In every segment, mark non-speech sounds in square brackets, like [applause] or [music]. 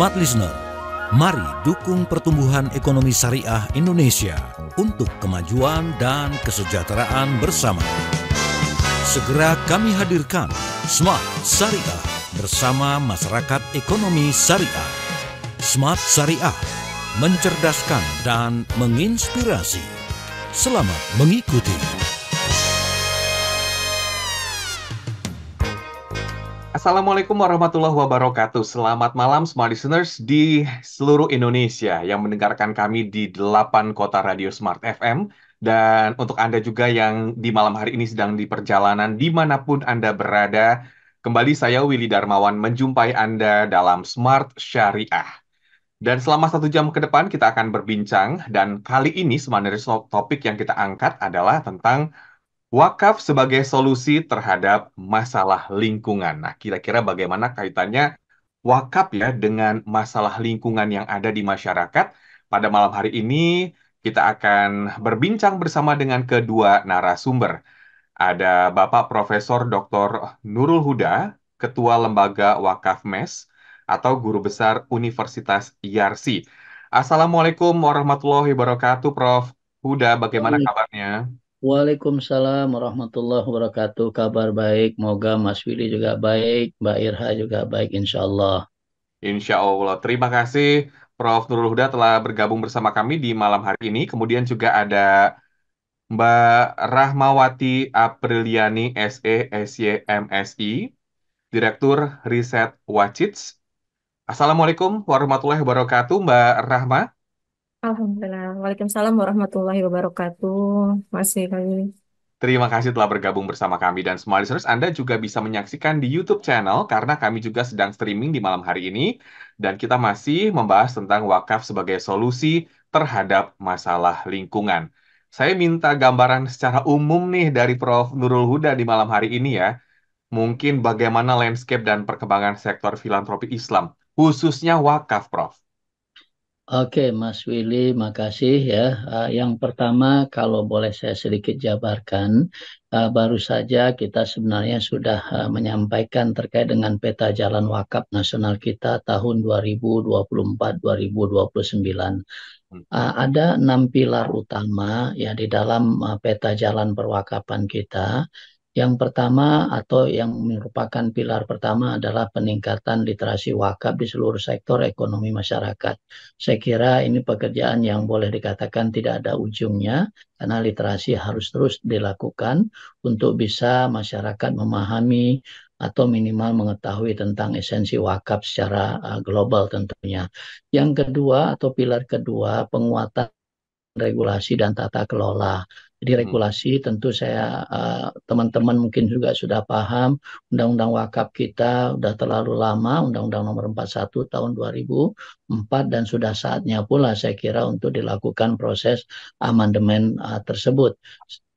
Smart Listener, mari dukung pertumbuhan ekonomi syariah Indonesia untuk kemajuan dan kesejahteraan bersama. Segera kami hadirkan Smart Syariah bersama masyarakat ekonomi syariah. Smart Syariah mencerdaskan dan menginspirasi. Selamat mengikuti. Assalamualaikum warahmatullahi wabarakatuh. Selamat malam semua listeners di seluruh Indonesia yang mendengarkan kami di 8 kota radio Smart FM dan untuk Anda juga yang di malam hari ini sedang di perjalanan dimanapun Anda berada, kembali saya Willy Darmawan menjumpai Anda dalam Smart Syariah. Dan selama satu jam ke depan kita akan berbincang dan kali ini sebenarnya topik yang kita angkat adalah tentang Wakaf sebagai solusi terhadap masalah lingkungan. Nah, kira-kira bagaimana kaitannya wakaf ya dengan masalah lingkungan yang ada di masyarakat? Pada malam hari ini kita akan berbincang bersama dengan kedua narasumber. Ada Bapak Profesor Dr. Nurul Huda, Ketua Lembaga Wakaf MES atau Guru Besar Universitas Yarsi. Assalamualaikum warahmatullahi wabarakatuh, Prof. Huda, bagaimana kabarnya? Waalaikumsalam warahmatullahi wabarakatuh. Kabar baik, moga Mas Willy juga baik, Mbak Irha juga baik insya Allah. Insya Allah. Terima kasih Prof. Nurul Huda telah bergabung bersama kami di malam hari ini. Kemudian juga ada Mbak Rahmawati Apriliani SE Msi, Direktur Riset Wacits. Assalamualaikum warahmatullahi wabarakatuh, Mbak Rahma. Alhamdulillah. Waalaikumsalam warahmatullahi wabarakatuh. Masih kami. Terima kasih telah bergabung bersama kami dan semua listeners. Anda juga bisa menyaksikan di YouTube channel karena kami juga sedang streaming di malam hari ini dan kita masih membahas tentang wakaf sebagai solusi terhadap masalah lingkungan. Saya minta gambaran secara umum nih dari Prof. Nurul Huda di malam hari ini ya. Mungkin bagaimana landscape dan perkembangan sektor filantropi Islam, khususnya wakaf, Prof. Oke, Mas Willy, makasih ya. Eh, yang pertama, kalau boleh saya sedikit jabarkan, eh, baru saja kita sebenarnya sudah eh, menyampaikan terkait dengan peta jalan wakaf nasional kita tahun 2024-2029. ada enam pilar utama ya di dalam peta jalan perwakapan kita. Yang pertama atau yang merupakan pilar pertama adalah peningkatan literasi wakaf di seluruh sektor ekonomi masyarakat. Saya kira ini pekerjaan yang boleh dikatakan tidak ada ujungnya karena literasi harus terus dilakukan untuk bisa masyarakat memahami atau minimal mengetahui tentang esensi wakaf secara eh, global tentunya. Yang kedua atau pilar kedua penguatan regulasi dan tata kelola. Jadi hmm. regulasi tentu saya eh, teman-teman uh, mungkin juga sudah paham undang-undang wakaf kita sudah terlalu lama undang-undang nomor 41 tahun 2004 dan sudah saatnya pula saya kira untuk dilakukan proses amandemen uh, tersebut.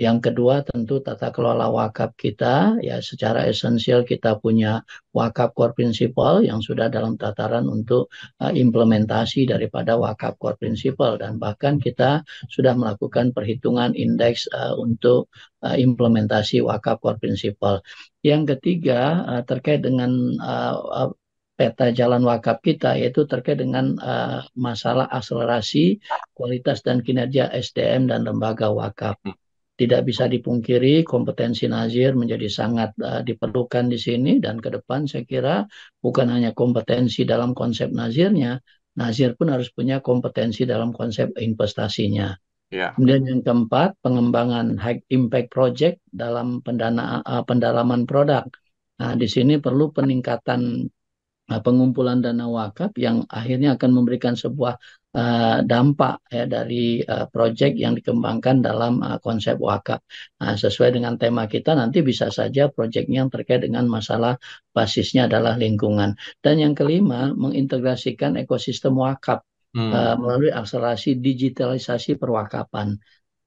Yang kedua tentu tata kelola wakaf kita ya secara esensial kita punya wakaf core principle yang sudah dalam tataran untuk uh, implementasi daripada wakaf core principle dan bahkan kita sudah melakukan perhitungan indeks uh, untuk uh, implementasi wakaf core principle. Yang ketiga uh, terkait dengan uh, uh, peta jalan wakaf kita yaitu terkait dengan uh, masalah akselerasi kualitas dan kinerja SDM dan lembaga wakaf tidak bisa dipungkiri kompetensi Nazir menjadi sangat uh, diperlukan di sini dan ke depan saya kira bukan hanya kompetensi dalam konsep Nazirnya, Nazir pun harus punya kompetensi dalam konsep investasinya. Yeah. Kemudian yang keempat, pengembangan high impact project dalam pendana uh, pendalaman produk. Nah, di sini perlu peningkatan uh, pengumpulan dana wakaf yang akhirnya akan memberikan sebuah Eh, dampak ya dari uh, eh, proyek yang dikembangkan dalam uh, konsep wakaf. Nah, sesuai dengan tema kita nanti bisa saja proyeknya yang terkait dengan masalah basisnya adalah lingkungan. Dan yang kelima mengintegrasikan ekosistem wakaf hmm. uh, melalui akselerasi digitalisasi perwakapan.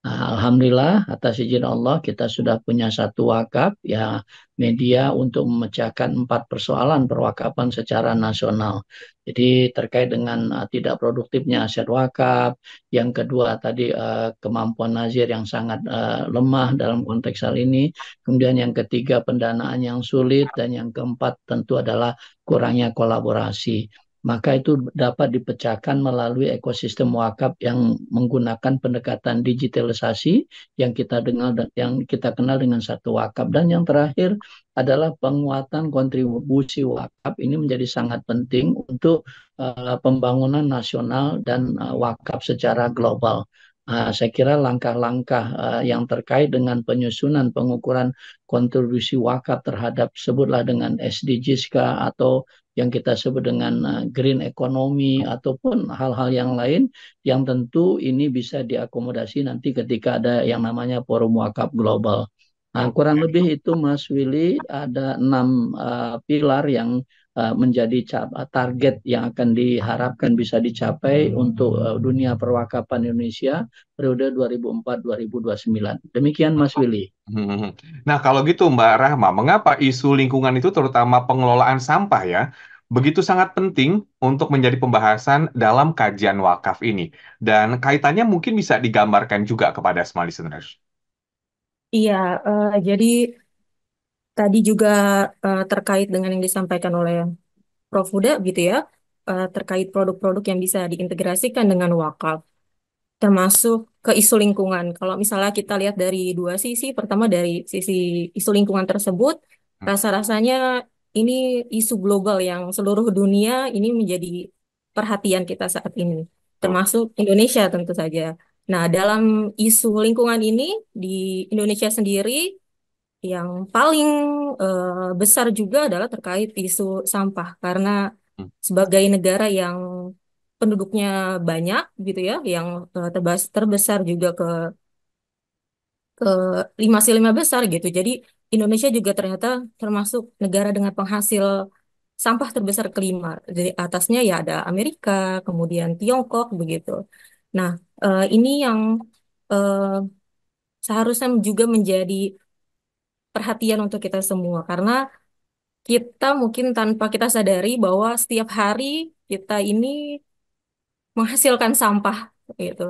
Nah, Alhamdulillah atas izin Allah kita sudah punya satu wakaf ya media untuk memecahkan empat persoalan perwakapan secara nasional. Jadi terkait dengan uh, tidak produktifnya aset wakaf, yang kedua tadi uh, kemampuan nazir yang sangat uh, lemah dalam konteks hal ini, kemudian yang ketiga pendanaan yang sulit dan yang keempat tentu adalah kurangnya kolaborasi maka itu dapat dipecahkan melalui ekosistem wakaf yang menggunakan pendekatan digitalisasi yang kita dengar yang kita kenal dengan satu wakaf dan yang terakhir adalah penguatan kontribusi wakaf ini menjadi sangat penting untuk uh, pembangunan nasional dan uh, wakaf secara global. Uh, saya kira langkah-langkah uh, yang terkait dengan penyusunan pengukuran kontribusi wakaf terhadap sebutlah dengan SDGs kah atau yang kita sebut dengan eh, green economy ataupun hal-hal yang lain yang tentu ini bisa diakomodasi nanti ketika ada yang namanya forum wakaf global. Nah, kurang lebih itu Mas Willy ada enam uh, pilar yang Eh, menjadi eh, target yang akan diharapkan bisa dicapai untuk eh, dunia perwakapan Indonesia periode 2004-2029. Demikian Mas Willy. Hmm. Nah kalau gitu Mbak Rahma, mengapa isu lingkungan itu terutama pengelolaan sampah ya begitu sangat penting untuk menjadi pembahasan dalam kajian wakaf ini dan kaitannya mungkin bisa digambarkan juga kepada semua listeners. Iya, uh, jadi tadi juga uh, terkait dengan yang disampaikan oleh Prof. Huda gitu ya, uh, terkait produk-produk yang bisa diintegrasikan dengan wakaf, termasuk ke isu lingkungan. Kalau misalnya kita lihat dari dua sisi, pertama dari sisi isu lingkungan tersebut, hmm. rasa-rasanya ini isu global yang seluruh dunia ini menjadi perhatian kita saat ini, termasuk Indonesia tentu saja. Nah, dalam isu lingkungan ini di Indonesia sendiri yang paling uh, besar juga adalah terkait isu sampah karena hmm. sebagai negara yang penduduknya banyak gitu ya, yang uh, terbesar juga ke ke lima si lima besar gitu. Jadi Indonesia juga ternyata termasuk negara dengan penghasil sampah terbesar kelima. Jadi atasnya ya ada Amerika, kemudian Tiongkok begitu. Nah, uh, ini yang uh, seharusnya juga menjadi perhatian untuk kita semua karena kita mungkin tanpa kita sadari bahwa setiap hari kita ini menghasilkan sampah gitu.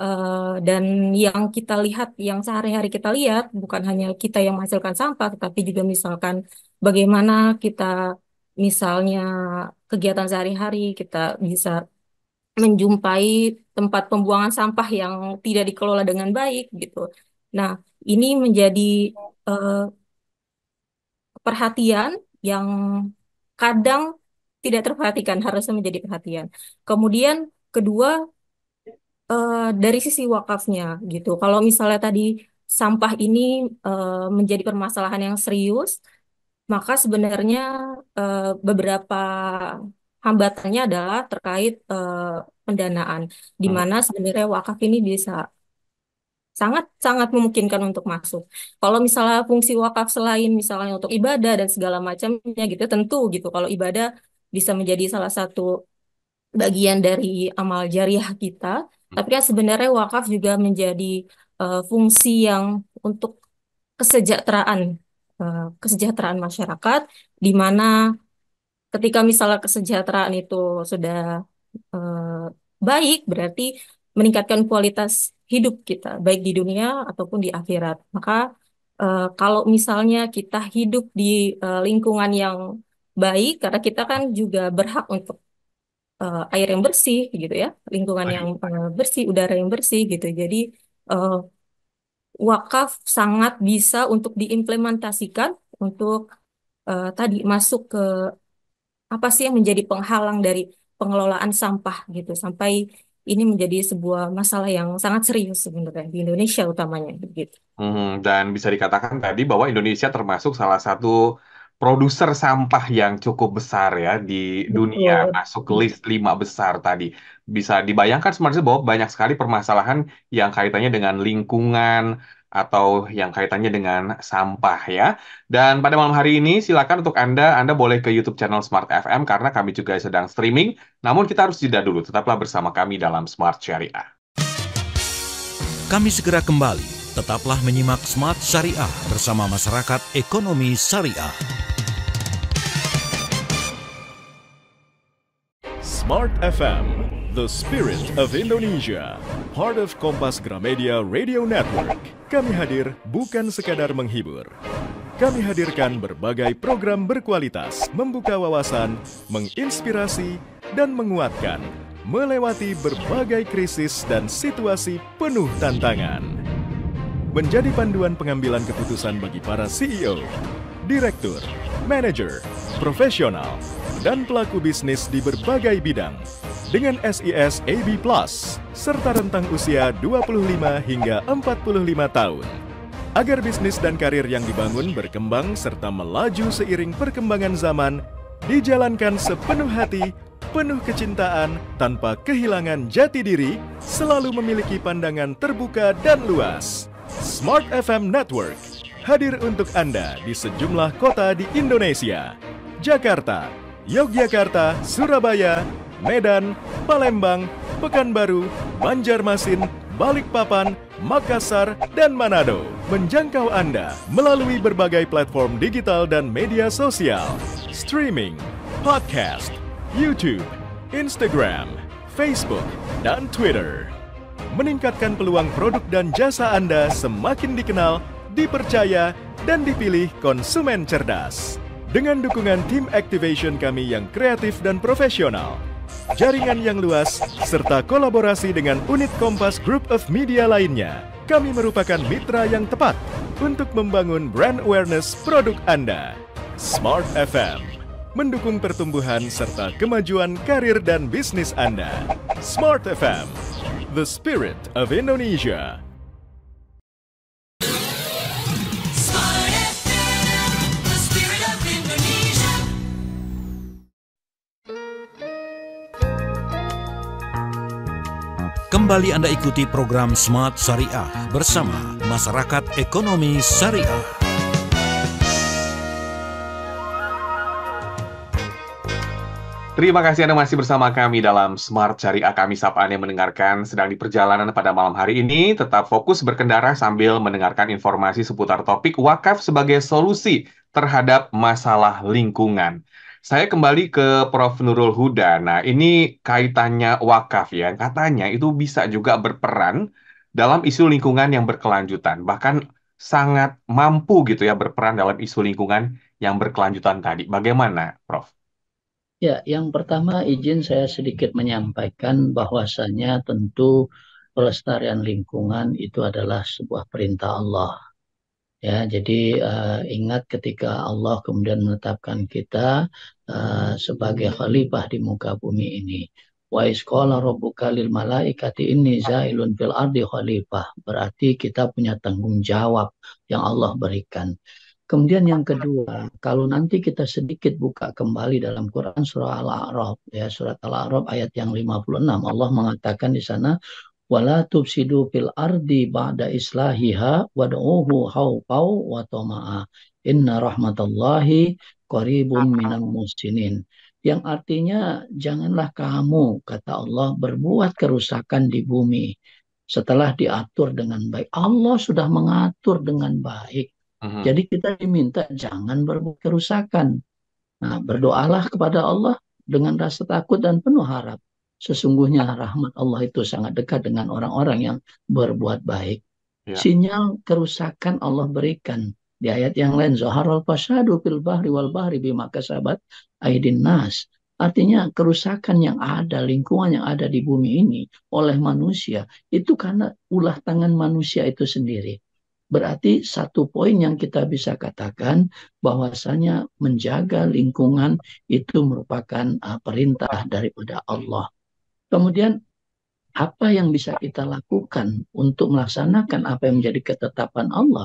Uh, dan yang kita lihat, yang sehari-hari kita lihat, bukan hanya kita yang menghasilkan sampah, tetapi juga misalkan bagaimana kita, misalnya kegiatan sehari-hari, kita bisa menjumpai tempat pembuangan sampah yang tidak dikelola dengan baik gitu. Nah, ini menjadi uh, perhatian yang kadang tidak terperhatikan, harusnya menjadi perhatian. Kemudian kedua uh, dari sisi wakafnya gitu. Kalau misalnya tadi sampah ini uh, menjadi permasalahan yang serius, maka sebenarnya uh, beberapa hambatannya adalah terkait uh, pendanaan, di hmm. mana sebenarnya wakaf ini bisa sangat sangat memungkinkan untuk masuk. Kalau misalnya fungsi wakaf selain misalnya untuk ibadah dan segala macamnya gitu, tentu gitu kalau ibadah bisa menjadi salah satu bagian dari amal jariah kita, hmm. tapi kan sebenarnya wakaf juga menjadi uh, fungsi yang untuk kesejahteraan uh, kesejahteraan masyarakat di mana ketika misalnya kesejahteraan itu sudah uh, baik berarti meningkatkan kualitas hidup kita baik di dunia ataupun di akhirat. Maka e, kalau misalnya kita hidup di e, lingkungan yang baik karena kita kan juga berhak untuk e, air yang bersih gitu ya, lingkungan baik. yang bersih, udara yang bersih gitu. Jadi e, wakaf sangat bisa untuk diimplementasikan untuk e, tadi masuk ke apa sih yang menjadi penghalang dari pengelolaan sampah gitu sampai ini menjadi sebuah masalah yang sangat serius sebenarnya di Indonesia utamanya begitu. Hmm, dan bisa dikatakan tadi bahwa Indonesia termasuk salah satu produser sampah yang cukup besar ya di dunia masuk list lima besar tadi. Bisa dibayangkan sebenarnya bahwa banyak sekali permasalahan yang kaitannya dengan lingkungan, atau yang kaitannya dengan sampah ya. Dan pada malam hari ini silakan untuk Anda Anda boleh ke YouTube channel Smart FM karena kami juga sedang streaming. Namun kita harus jeda dulu. Tetaplah bersama kami dalam Smart Syariah. Kami segera kembali. Tetaplah menyimak Smart Syariah bersama masyarakat ekonomi syariah. Smart FM, the spirit of Indonesia, part of Kompas Gramedia Radio Network. Kami hadir bukan sekadar menghibur. Kami hadirkan berbagai program berkualitas, membuka wawasan, menginspirasi, dan menguatkan melewati berbagai krisis dan situasi penuh tantangan. Menjadi panduan pengambilan keputusan bagi para CEO, direktur, manajer, profesional, dan pelaku bisnis di berbagai bidang dengan SIS AB Plus serta rentang usia 25 hingga 45 tahun agar bisnis dan karir yang dibangun berkembang serta melaju seiring perkembangan zaman dijalankan sepenuh hati penuh kecintaan tanpa kehilangan jati diri, selalu memiliki pandangan terbuka dan luas. Smart FM Network hadir untuk Anda di sejumlah kota di Indonesia. Jakarta, Yogyakarta, Surabaya, Medan, Palembang, Pekanbaru, Banjarmasin, Balikpapan, Makassar, dan Manado. Menjangkau Anda melalui berbagai platform digital dan media sosial, streaming, podcast, YouTube, Instagram, Facebook, dan Twitter. Meningkatkan peluang produk dan jasa Anda semakin dikenal, dipercaya, dan dipilih konsumen cerdas dengan dukungan tim activation kami yang kreatif dan profesional, jaringan yang luas, serta kolaborasi dengan unit Kompas Group of Media lainnya. Kami merupakan mitra yang tepat untuk membangun brand awareness produk Anda. Smart FM mendukung pertumbuhan serta kemajuan karir dan bisnis Anda. Smart FM, the spirit of Indonesia. Kembali Anda ikuti program Smart Syariah bersama Masyarakat Ekonomi Syariah. Terima kasih Anda masih bersama kami dalam Smart Syariah. Kami sapa Anda yang mendengarkan sedang di perjalanan pada malam hari ini. Tetap fokus berkendara sambil mendengarkan informasi seputar topik wakaf sebagai solusi terhadap masalah lingkungan. Saya kembali ke Prof. Nurul Huda. Nah, ini kaitannya wakaf ya. Katanya itu bisa juga berperan dalam isu lingkungan yang berkelanjutan. Bahkan sangat mampu gitu ya berperan dalam isu lingkungan yang berkelanjutan tadi. Bagaimana, Prof? Ya, yang pertama izin saya sedikit menyampaikan bahwasannya tentu pelestarian lingkungan itu adalah sebuah perintah Allah Ya, jadi uh, ingat ketika Allah kemudian menetapkan kita uh, sebagai khalifah di muka bumi ini. Wa isqala rabbuka lil malaikati inni zailun fil ardi khalifah. Berarti kita punya tanggung jawab yang Allah berikan. Kemudian yang kedua, kalau nanti kita sedikit buka kembali dalam Quran surah Al-A'raf ya, surat Al-A'raf ayat yang 56 Allah mengatakan di sana wala tufsidu fil ardi ba'da islahiha wad'uhu khawfau wa tama'a inna rahmatallahi qaribun minal musinin yang artinya janganlah kamu kata Allah berbuat kerusakan di bumi setelah diatur dengan baik Allah sudah mengatur dengan baik uh jadi kita diminta jangan berbuat kerusakan nah berdoalah kepada Allah dengan rasa takut dan penuh harap Sesungguhnya rahmat Allah itu sangat dekat dengan orang-orang yang berbuat baik. Ya. Sinyal kerusakan Allah berikan. Di ayat yang lain, Zaharul fasadu fil bahri wal bahri bima kasabat aidin nas. Artinya kerusakan yang ada, lingkungan yang ada di bumi ini oleh manusia, itu karena ulah tangan manusia itu sendiri. Berarti satu poin yang kita bisa katakan bahwasanya menjaga lingkungan itu merupakan ah, perintah daripada Allah. Kemudian apa yang bisa kita lakukan untuk melaksanakan apa yang menjadi ketetapan Allah?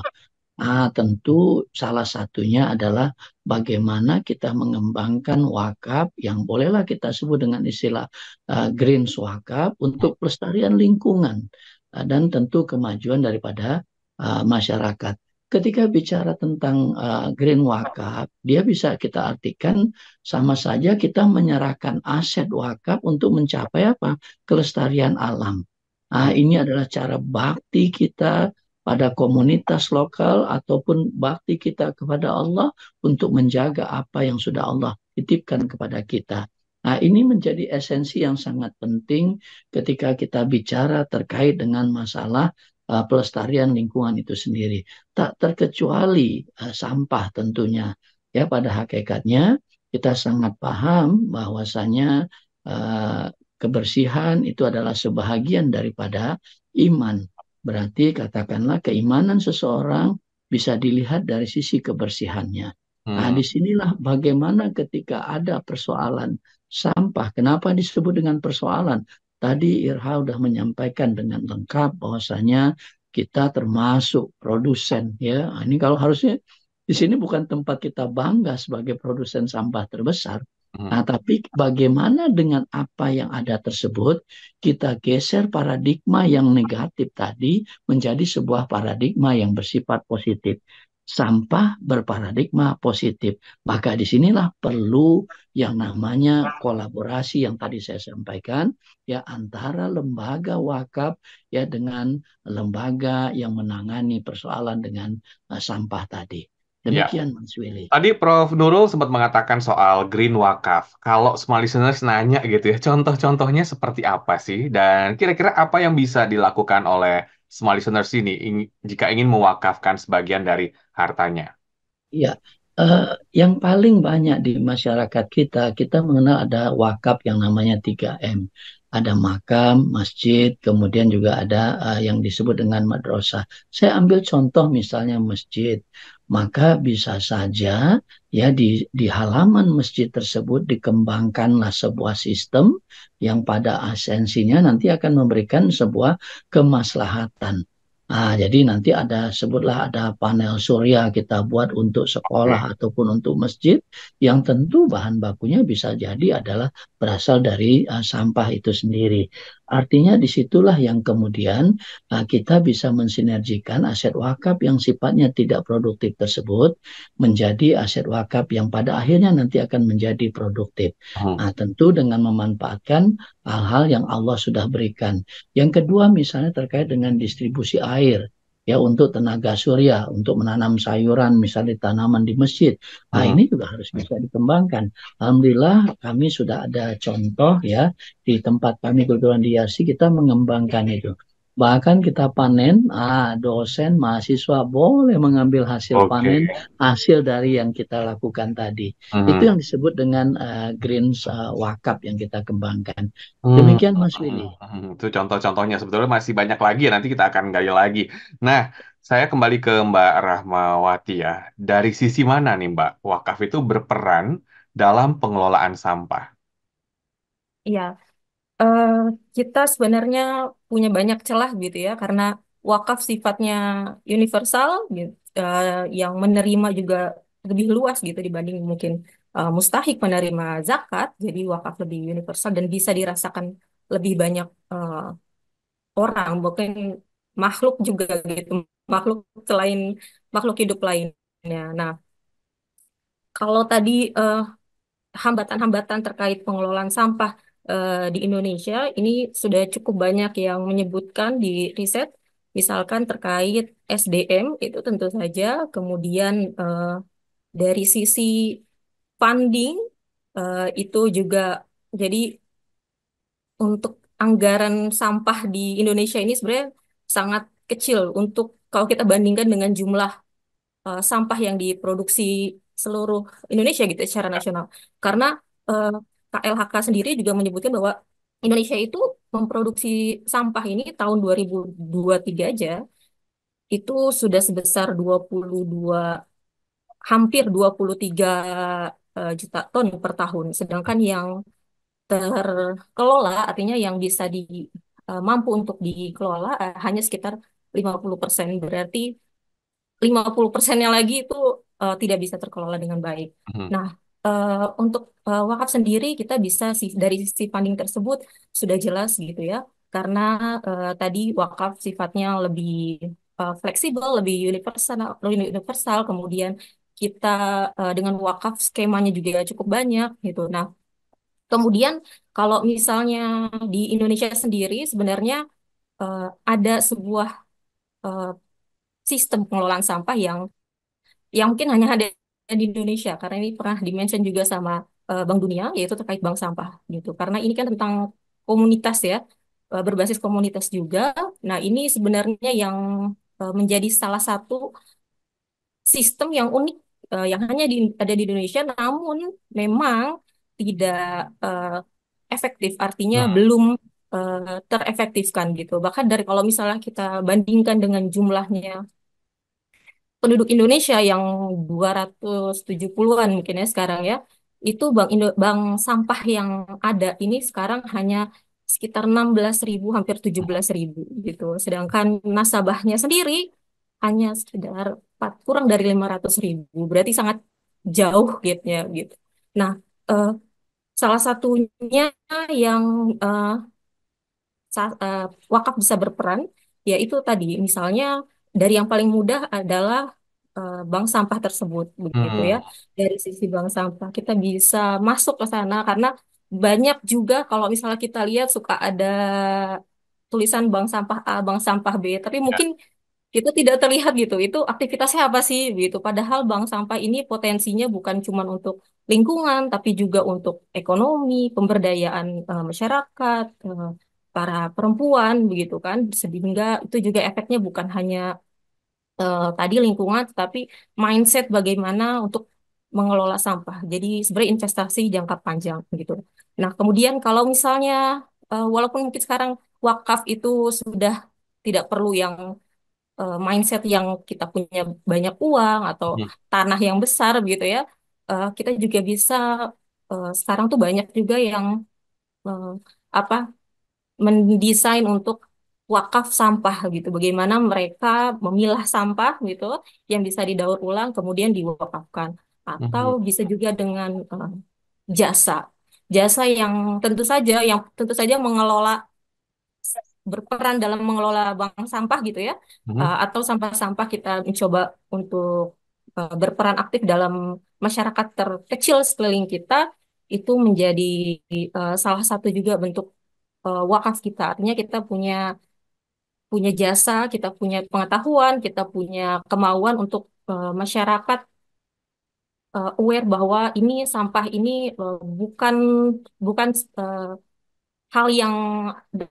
Ah, tentu salah satunya adalah bagaimana kita mengembangkan wakaf yang bolehlah kita sebut dengan istilah uh, green wakaf untuk pelestarian lingkungan uh, dan tentu kemajuan daripada uh, masyarakat ketika bicara tentang uh, eh, green wakaf, dia bisa kita artikan sama saja kita menyerahkan aset wakaf untuk mencapai apa? kelestarian alam. Nah, ini adalah cara bakti kita pada komunitas lokal ataupun bakti kita kepada Allah untuk menjaga apa yang sudah Allah titipkan kepada kita. Nah, ini menjadi esensi yang sangat penting ketika kita bicara terkait dengan masalah uh, pelestarian lingkungan itu sendiri. Tak terkecuali uh, sampah tentunya. Ya pada hakikatnya kita sangat paham bahwasanya uh, kebersihan itu adalah sebahagian daripada iman. Berarti katakanlah keimanan seseorang bisa dilihat dari sisi kebersihannya. Nah, hmm. Nah, disinilah bagaimana ketika ada persoalan sampah. Kenapa disebut dengan persoalan? Tadi Irha sudah menyampaikan dengan lengkap bahwasanya kita termasuk produsen ya. Nah, ini kalau harusnya di sini bukan tempat kita bangga sebagai produsen sampah terbesar. Hmm. Nah, tapi bagaimana dengan apa yang ada tersebut, kita geser paradigma yang negatif tadi menjadi sebuah paradigma yang bersifat positif sampah berparadigma positif. Maka disinilah perlu yang namanya kolaborasi yang tadi saya sampaikan ya antara lembaga wakaf ya dengan lembaga yang menangani persoalan dengan uh, sampah tadi. Ya. Demikian ya. Mas Willy. Tadi Prof Nurul sempat mengatakan soal green wakaf. Kalau semua listeners nanya gitu ya, contoh-contohnya seperti apa sih dan kira-kira apa yang bisa dilakukan oleh semua listeners ini ing, jika ingin mewakafkan sebagian dari hartanya? Iya, uh, yang paling banyak di masyarakat kita, kita mengenal ada wakaf yang namanya 3M. Ada makam, masjid, kemudian juga ada uh, yang disebut dengan madrasah. Saya ambil contoh misalnya masjid, maka bisa saja ya di di halaman masjid tersebut dikembangkanlah sebuah sistem yang pada asensinya nanti akan memberikan sebuah kemaslahatan. Nah, jadi nanti ada sebutlah ada panel surya kita buat untuk sekolah ataupun untuk masjid yang tentu bahan bakunya bisa jadi adalah berasal dari uh, sampah itu sendiri. Artinya disitulah yang kemudian uh, kita bisa mensinergikan aset wakaf yang sifatnya tidak produktif tersebut menjadi aset wakaf yang pada akhirnya nanti akan menjadi produktif. Hmm. Nah, tentu dengan memanfaatkan hal-hal yang Allah sudah berikan. Yang kedua misalnya terkait dengan distribusi air ya untuk tenaga surya, untuk menanam sayuran misalnya tanaman di masjid. Nah, ya. ini juga harus ya. bisa dikembangkan. Alhamdulillah kami sudah ada contoh ya di tempat kami kebetulan di Yasi kita mengembangkan itu bahkan kita panen ah dosen mahasiswa boleh mengambil hasil okay. panen hasil dari yang kita lakukan tadi hmm. itu yang disebut dengan uh, eh, green uh, eh, wakaf yang kita kembangkan hmm. demikian Mas hmm, Willy hmm. itu contoh-contohnya sebetulnya masih banyak lagi nanti kita akan gali lagi nah saya kembali ke Mbak Rahmawati ya dari sisi mana nih Mbak wakaf itu berperan dalam pengelolaan sampah Iya, Uh, kita sebenarnya punya banyak celah gitu ya, karena wakaf sifatnya universal, gitu, uh, yang menerima juga lebih luas gitu dibanding mungkin uh, mustahik menerima zakat, jadi wakaf lebih universal dan bisa dirasakan lebih banyak uh, orang, mungkin makhluk juga gitu, makhluk selain makhluk hidup lainnya. Nah, kalau tadi hambatan-hambatan terkait pengelolaan sampah Eh, di Indonesia ini sudah cukup banyak yang menyebutkan di riset misalkan terkait SDM itu tentu saja kemudian uh, dari sisi funding uh, itu juga jadi untuk anggaran sampah di Indonesia ini sebenarnya sangat kecil untuk kalau kita bandingkan dengan jumlah uh, sampah yang diproduksi seluruh Indonesia gitu secara nasional karena uh, KLHK sendiri juga menyebutkan bahwa Indonesia itu memproduksi sampah ini tahun 2023 aja itu sudah sebesar 22 hampir 23 eh, juta ton per tahun sedangkan yang terkelola artinya yang bisa di eh, mampu untuk dikelola eh, hanya sekitar 50% berarti 50 persennya lagi itu uh, tidak bisa terkelola dengan baik. Hmm. Nah, uh, untuk uh, eh, wakaf sendiri kita bisa sih dari sisi funding tersebut sudah jelas gitu ya karena uh, tadi wakaf sifatnya lebih uh, fleksibel, lebih universal, universal. Kemudian kita uh, dengan wakaf skemanya juga cukup banyak gitu. Nah, kemudian kalau misalnya di Indonesia sendiri sebenarnya uh, ada sebuah uh, sistem pengelolaan sampah yang yang mungkin hanya ada di Indonesia karena ini pernah dimention juga sama uh, Bank Dunia yaitu terkait bank sampah gitu. Karena ini kan tentang komunitas ya, uh, berbasis komunitas juga. Nah, ini sebenarnya yang uh, menjadi salah satu sistem yang unik uh, yang hanya di, ada di Indonesia namun memang tidak uh, efektif artinya nah. belum uh, terefektifkan gitu. Bahkan dari kalau misalnya kita bandingkan dengan jumlahnya penduduk Indonesia yang 270-an mungkin ya sekarang ya, itu bank Indo bank sampah yang ada ini sekarang hanya sekitar 16 ribu hampir 17 ribu gitu. Sedangkan nasabahnya sendiri hanya sekitar 4, kurang dari 500 ribu. Berarti sangat jauh gitu. gitu. Nah, uh, salah satunya yang uh, sa uh, wakaf bisa berperan yaitu tadi misalnya dari yang paling mudah adalah eh, bank sampah tersebut begitu ya. hmm. ya dari sisi bank sampah kita bisa masuk ke sana karena banyak juga kalau misalnya kita lihat suka ada tulisan bank sampah A bank sampah B tapi ya. mungkin kita tidak terlihat gitu itu aktivitasnya apa sih gitu padahal bank sampah ini potensinya bukan cuma untuk lingkungan tapi juga untuk ekonomi pemberdayaan uh, masyarakat uh, para perempuan begitu kan sehingga itu juga efeknya bukan hanya uh, tadi lingkungan, tetapi mindset bagaimana untuk mengelola sampah. Jadi sebenarnya investasi jangka panjang gitu. Nah, kemudian kalau misalnya uh, walaupun mungkin sekarang wakaf itu sudah tidak perlu yang uh, mindset yang kita punya banyak uang atau Hmm. tanah yang besar gitu ya. uh, kita juga bisa uh, sekarang tuh banyak juga yang uh, apa mendesain untuk wakaf sampah gitu. Bagaimana mereka memilah sampah gitu yang bisa didaur ulang kemudian diwakafkan atau mm-hmm. bisa juga dengan uh, jasa. Jasa yang tentu saja yang tentu saja mengelola berperan dalam mengelola bank sampah gitu ya. Mm-hmm. Uh, atau sampah-sampah kita mencoba untuk uh, berperan aktif dalam masyarakat terkecil sekeliling kita itu menjadi uh, salah satu juga bentuk uh, wakaf kita. Artinya kita punya punya jasa, kita punya pengetahuan, kita punya kemauan untuk uh, masyarakat uh, aware bahwa ini sampah ini uh, bukan bukan uh, hal yang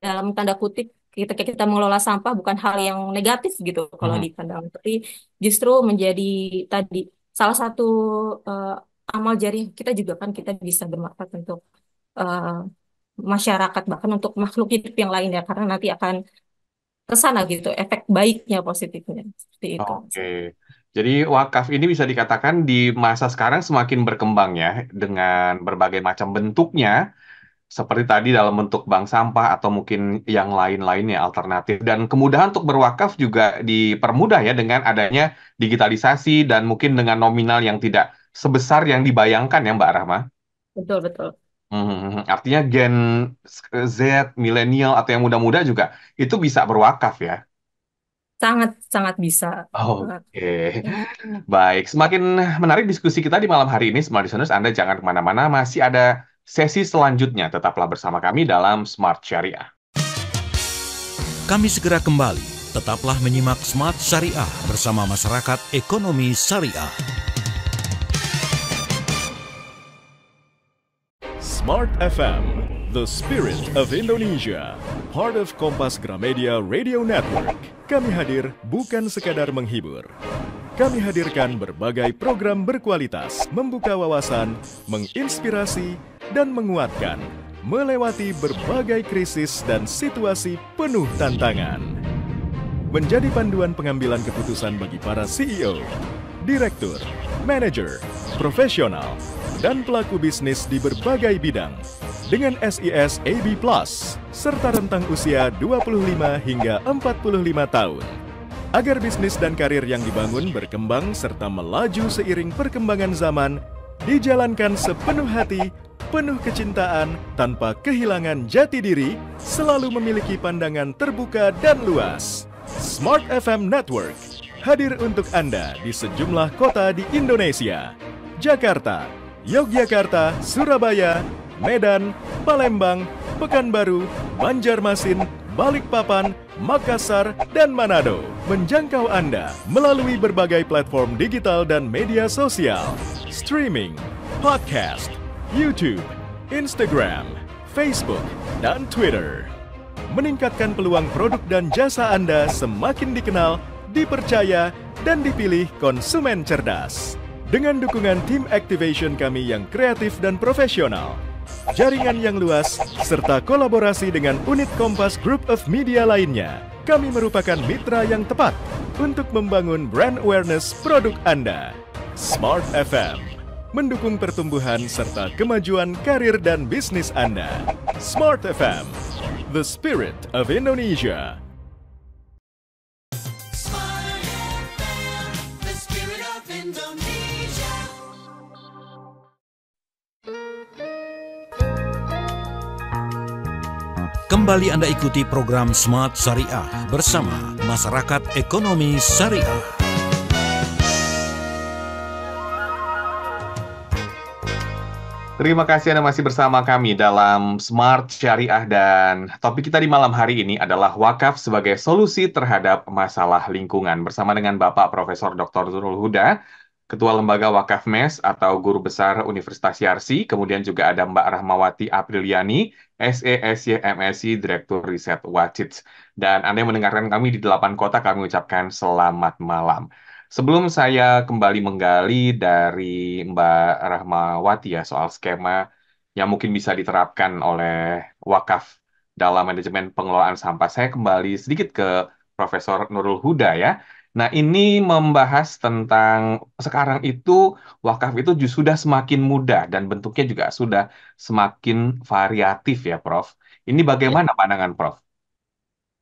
dalam tanda kutip kita kita mengelola sampah bukan hal yang negatif gitu hmm. kalau mm-hmm. di pandang tapi justru menjadi tadi salah satu uh, amal jari kita juga kan kita bisa bermanfaat untuk uh, masyarakat bahkan untuk makhluk hidup yang lain ya karena nanti akan ke sana gitu, efek baiknya positifnya seperti itu. Oke. Jadi wakaf ini bisa dikatakan di masa sekarang semakin berkembang ya dengan berbagai macam bentuknya seperti tadi dalam bentuk bank sampah atau mungkin yang lain-lainnya alternatif dan kemudahan untuk berwakaf juga dipermudah ya dengan adanya digitalisasi dan mungkin dengan nominal yang tidak sebesar yang dibayangkan ya Mbak Rahma. Betul betul. Hmm, artinya Gen Z, milenial atau yang muda-muda juga itu bisa berwakaf ya? Sangat, sangat bisa. Oke, baik. Semakin menarik diskusi kita di malam hari ini, Smart Listeners. Anda jangan kemana-mana, masih ada sesi selanjutnya. Tetaplah bersama kami dalam Smart Syariah. Kami segera kembali. Tetaplah menyimak Smart Syariah bersama masyarakat ekonomi syariah. Smart FM, the spirit of Indonesia, part of Kompas Gramedia Radio Network. Kami hadir bukan sekadar menghibur. Kami hadirkan berbagai program berkualitas, membuka wawasan, menginspirasi, dan menguatkan melewati berbagai krisis dan situasi penuh tantangan. Menjadi panduan pengambilan keputusan bagi para CEO, direktur, manajer, profesional, dan pelaku bisnis di berbagai bidang dengan SIS AB Plus serta rentang usia 25 hingga 45 tahun agar bisnis dan karir yang dibangun berkembang serta melaju seiring perkembangan zaman dijalankan sepenuh hati penuh kecintaan tanpa kehilangan jati diri, selalu memiliki pandangan terbuka dan luas. Smart FM Network hadir untuk Anda di sejumlah kota di Indonesia. Jakarta, Yogyakarta, Surabaya, Medan, Palembang, Pekanbaru, Banjarmasin, Balikpapan, Makassar, dan Manado menjangkau Anda melalui berbagai platform digital dan media sosial, streaming, podcast, YouTube, Instagram, Facebook, dan Twitter. Meningkatkan peluang produk dan jasa Anda semakin dikenal, dipercaya, dan dipilih konsumen cerdas dengan dukungan tim activation kami yang kreatif dan profesional, jaringan yang luas, serta kolaborasi dengan unit Kompas Group of Media lainnya. Kami merupakan mitra yang tepat untuk membangun brand awareness produk Anda. Smart FM mendukung pertumbuhan serta kemajuan karir dan bisnis Anda. Smart FM, the spirit of Indonesia. Kembali Anda ikuti program Smart Syariah bersama Masyarakat Ekonomi Syariah. Terima kasih Anda masih bersama kami dalam Smart Syariah dan topik kita di malam hari ini adalah wakaf sebagai solusi terhadap masalah lingkungan bersama dengan Bapak Profesor Dr. Zulhuda. Huda, Ketua Lembaga Wakaf MES atau Guru Besar Universitas Yarsi, kemudian juga ada Mbak Rahmawati Apriliani, SESYMSI Direktur Riset Wajid, Dan Anda yang mendengarkan kami di delapan kota, kami ucapkan selamat malam. Sebelum saya kembali menggali dari Mbak Rahmawati ya soal skema yang mungkin bisa diterapkan oleh wakaf dalam manajemen pengelolaan sampah, saya kembali sedikit ke Profesor Nurul Huda ya. Nah, ini membahas tentang sekarang itu wakaf itu justru sudah semakin mudah dan bentuknya juga sudah semakin variatif ya, Prof. Ini iya. bagaimana ya. pandangan Prof?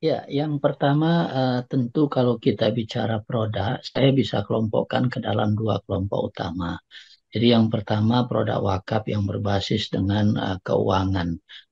Ya, yang pertama uh, tentu kalau kita bicara produk, saya bisa kelompokkan ke dalam dua kelompok utama. Jadi yang pertama produk wakaf yang berbasis dengan uh, keuangan.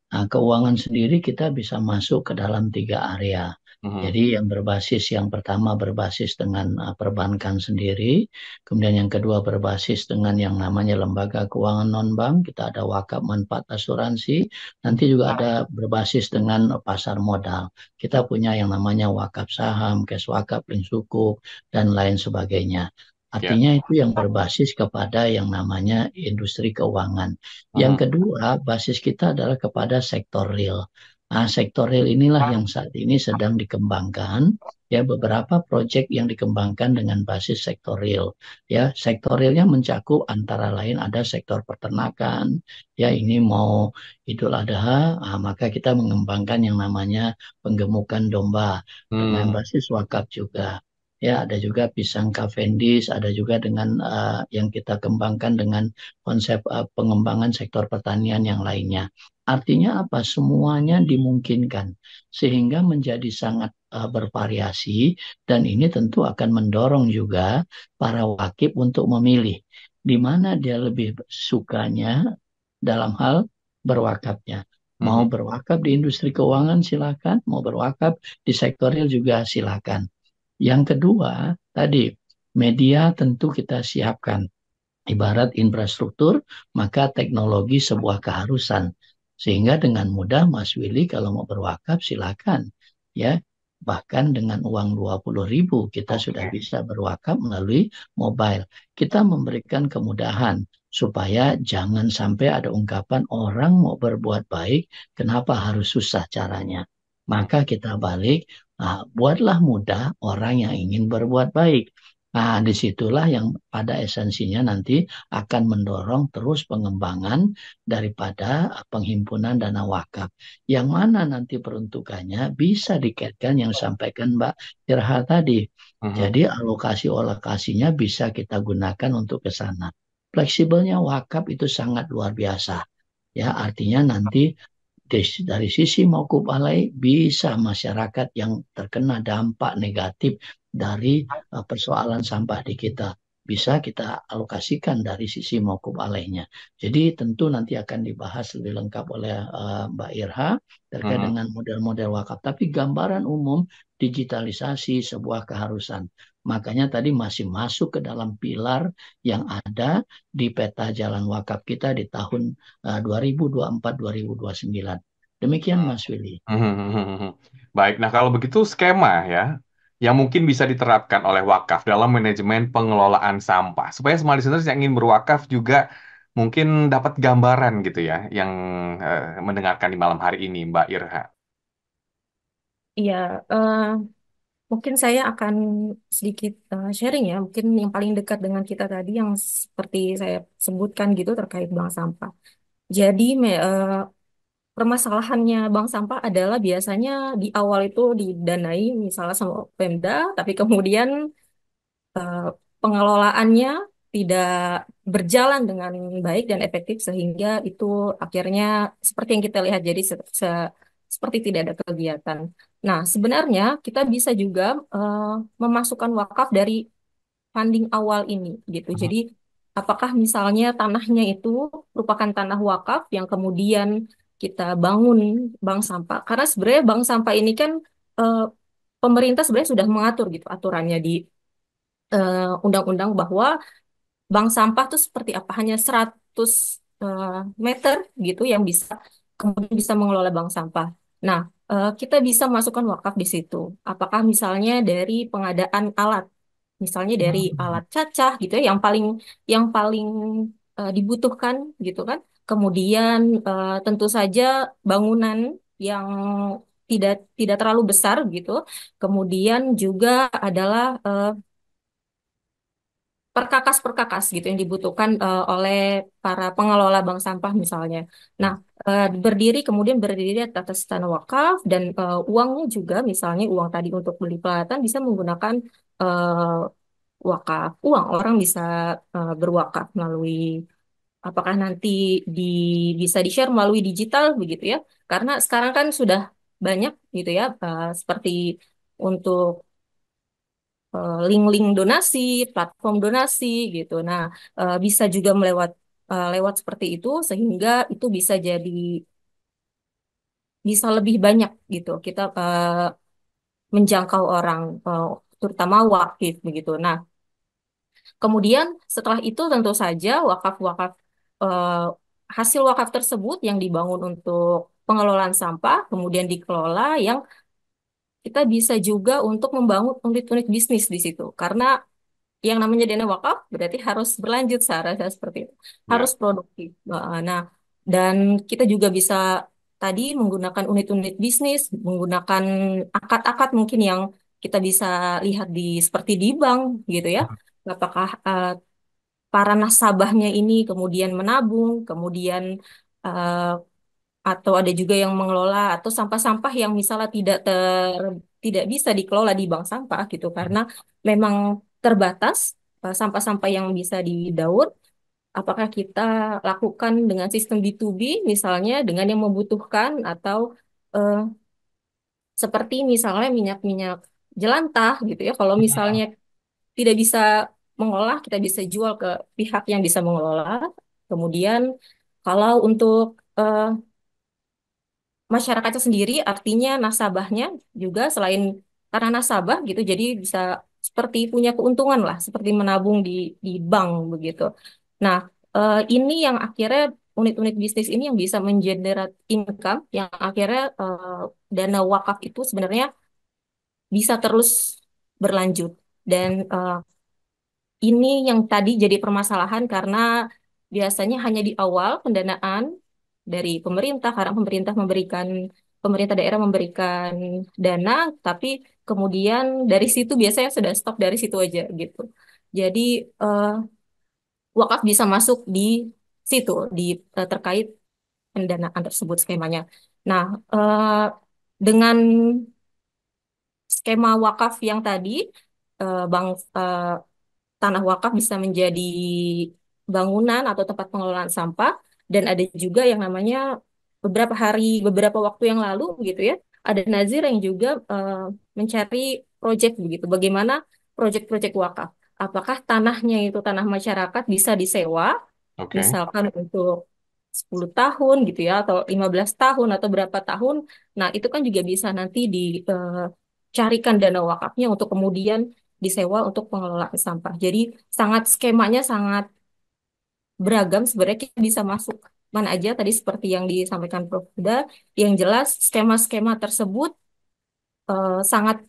Nah, keuangan sendiri kita bisa masuk ke dalam tiga area. Hmm. Jadi yang berbasis yang pertama berbasis dengan uh, perbankan sendiri, kemudian yang kedua berbasis dengan yang namanya lembaga keuangan non bank, kita ada wakaf manfaat asuransi, nanti juga ada berbasis dengan pasar modal. Kita punya yang namanya wakaf saham, cash wakaf, link sukuk dan lain sebagainya. Ya. Artinya yeah. itu yang berbasis kepada yang namanya industri keuangan. Uh Yang mm-hmm. kedua, basis kita adalah kepada sektor real. Nah, sektor real inilah yang nah. saat ini sedang dikembangkan ya beberapa proyek yang dikembangkan dengan basis sektor real ya sektor realnya mencakup antara lain ada sektor peternakan ya ini mau Idul Adha nah, maka kita mengembangkan yang namanya penggemukan domba hmm. dengan basis wakaf juga ya ada juga pisang Cavendish, ada juga dengan uh, yang kita kembangkan dengan konsep uh, pengembangan sektor pertanian yang lainnya. Artinya apa? Semuanya dimungkinkan sehingga menjadi sangat uh, bervariasi dan ini tentu akan mendorong juga para wakib untuk memilih di mana dia lebih sukanya dalam hal berwakafnya. Hmm. Mau berwakaf di industri keuangan silakan, mau berwakaf di sektor real juga silakan. Yang kedua, tadi media tentu kita siapkan. Ibarat infrastruktur, maka teknologi sebuah keharusan. Sehingga dengan mudah Mas Willy kalau mau berwakaf silakan. Ya, bahkan dengan uang 20.000 ribu kita okay. sudah bisa berwakaf melalui mobile. Kita memberikan kemudahan supaya jangan sampai ada ungkapan orang mau berbuat baik, kenapa harus susah caranya. Maka kita balik Nah, buatlah mudah orang yang ingin berbuat baik. Nah, disitulah yang pada esensinya nanti akan mendorong terus pengembangan daripada penghimpunan dana wakaf. Yang mana nanti peruntukannya bisa dikaitkan yang sampaikan Mbak Irha tadi. Uh-huh. Jadi alokasi-alokasinya bisa kita gunakan untuk ke sana. Fleksibelnya wakaf itu sangat luar biasa. Ya, artinya nanti dari sisi maukuf alai bisa masyarakat yang terkena dampak negatif dari e, persoalan sampah di kita bisa kita alokasikan dari sisi maukub alainya. Jadi tentu nanti akan dibahas lebih lengkap oleh e, Mbak Irha terkait uh-huh. dengan model-model wakaf. Tapi gambaran umum digitalisasi sebuah keharusan. Makanya tadi masih masuk ke dalam pilar yang ada di peta jalan wakaf kita di tahun 2024-2029. Eh, Demikian hmm. Mas Willy. Hmm, hmm, Baik, nah kalau begitu skema ya yang mungkin bisa diterapkan oleh wakaf dalam manajemen pengelolaan sampah. Supaya semua listeners yang ingin berwakaf juga mungkin dapat gambaran gitu ya yang eh, mendengarkan di malam hari ini Mbak Irha. Iya, uh, Mungkin saya akan sedikit eh, sharing ya, mungkin yang paling dekat dengan kita tadi yang seperti saya sebutkan gitu terkait bank sampah. Jadi me- uh, permasalahannya bank sampah adalah biasanya di awal itu didanai misalnya sama Pemda, tapi kemudian uh, pengelolaannya tidak berjalan dengan baik dan efektif sehingga itu akhirnya seperti yang kita lihat jadi se- se- seperti tidak ada kegiatan. Nah, sebenarnya kita bisa juga uh, memasukkan wakaf dari funding awal ini gitu. Hmm. Jadi apakah misalnya tanahnya itu merupakan tanah wakaf yang kemudian kita bangun bank sampah. Karena sebenarnya bank sampah ini kan uh, pemerintah sebenarnya sudah mengatur gitu aturannya di undang eh, undang-undang bahwa bank sampah itu seperti apa hanya 100 uh, meter gitu yang bisa kemudian bisa mengelola bank sampah. Nah, eh, kita bisa masukkan wakaf di situ. Apakah misalnya dari pengadaan alat, misalnya dari hmm. alat cacah gitu ya, yang paling yang paling uh, dibutuhkan gitu kan. Kemudian uh, tentu saja bangunan yang tidak tidak terlalu besar gitu. Kemudian juga adalah uh, perkakas-perkakas gitu yang dibutuhkan uh, oleh para pengelola bank sampah misalnya. Nah, uh, berdiri kemudian berdiri atas tanah wakaf dan uh, eh, uangnya juga misalnya uang tadi untuk beli peralatan bisa menggunakan uh, wakaf. Uang orang bisa uh, berwakaf melalui apakah nanti di bisa di-share melalui digital begitu ya. Karena sekarang kan sudah banyak gitu ya uh, seperti untuk Eh, link-link donasi, platform donasi gitu. Nah, eh, bisa juga melewat eh, lewat seperti itu sehingga itu bisa jadi bisa lebih banyak gitu. Kita menjangkau orang terutama wakif begitu. Nah, kemudian setelah itu tentu saja wakaf-wakaf hasil wakaf tersebut yang dibangun untuk pengelolaan sampah kemudian dikelola yang kita bisa juga untuk membangun unit-unit bisnis di situ. Karena yang namanya dana wakaf berarti harus berlanjut secara seperti itu. Ya. Harus produktif. Nah, dan kita juga bisa tadi menggunakan unit-unit bisnis, menggunakan akad-akad mungkin yang kita bisa lihat di seperti di bank gitu ya. Apakah uh, para nasabahnya ini kemudian menabung, kemudian uh, atau ada juga yang mengelola atau sampah-sampah yang misalnya tidak ter tidak bisa dikelola di bank sampah gitu karena memang terbatas eh, sampah-sampah yang bisa didaur apakah kita lakukan dengan sistem B2B misalnya dengan yang membutuhkan atau eh, seperti misalnya minyak-minyak jelantah gitu ya kalau iya. misalnya tidak bisa mengolah kita bisa jual ke pihak yang bisa mengelola kemudian kalau untuk eh, masyarakatnya sendiri artinya nasabahnya juga selain karena nasabah gitu jadi bisa seperti punya keuntungan lah seperti menabung di di bank begitu. Nah, eh, ini yang akhirnya unit-unit bisnis ini yang bisa mengenerate income yang akhirnya eh, dana wakaf itu sebenarnya bisa terus berlanjut dan eh, ini yang tadi jadi permasalahan karena biasanya hanya di awal pendanaan dari pemerintah karena pemerintah memberikan pemerintah daerah memberikan dana tapi kemudian dari situ biasanya sudah stop dari situ aja gitu jadi uh, wakaf bisa masuk di situ di uh, terkait pendanaan tersebut skemanya nah uh, dengan skema wakaf yang tadi uh, bang uh, tanah wakaf bisa menjadi bangunan atau tempat pengelolaan sampah dan ada juga yang namanya beberapa hari beberapa waktu yang lalu gitu ya ada nazir yang juga uh, mencari proyek begitu bagaimana proyek-proyek wakaf apakah tanahnya itu tanah masyarakat bisa disewa okay. misalkan untuk 10 tahun gitu ya atau 15 tahun atau berapa tahun nah itu kan juga bisa nanti dicarikan eh, uh, dana wakafnya untuk kemudian disewa untuk pengelolaan sampah jadi sangat skemanya sangat beragam sebenarnya kita bisa masuk mana aja tadi seperti yang disampaikan Prof. Huda, yang jelas skema-skema tersebut uh, sangat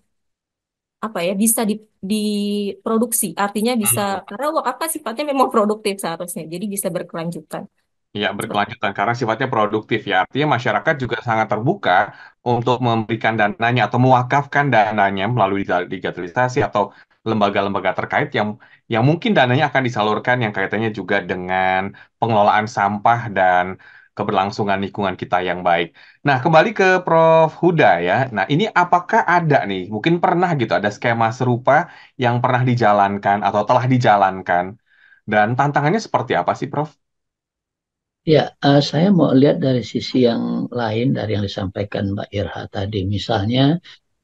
apa ya bisa di, diproduksi artinya bisa hmm. karena wakaf sifatnya memang produktif seharusnya jadi bisa berkelanjutan Ya, berkelanjutan karena sifatnya produktif ya. Artinya masyarakat juga sangat terbuka untuk memberikan dananya atau mewakafkan dananya melalui digitalisasi atau lembaga-lembaga terkait yang yang mungkin dananya akan disalurkan yang kaitannya juga dengan pengelolaan sampah dan keberlangsungan lingkungan kita yang baik. Nah, kembali ke Prof. Huda ya. Nah, ini apakah ada nih, mungkin pernah gitu ada skema serupa yang pernah dijalankan atau telah dijalankan? Dan tantangannya seperti apa sih, Prof? Ya, uh, saya mau lihat dari sisi yang lain dari yang disampaikan Mbak Irha tadi. Misalnya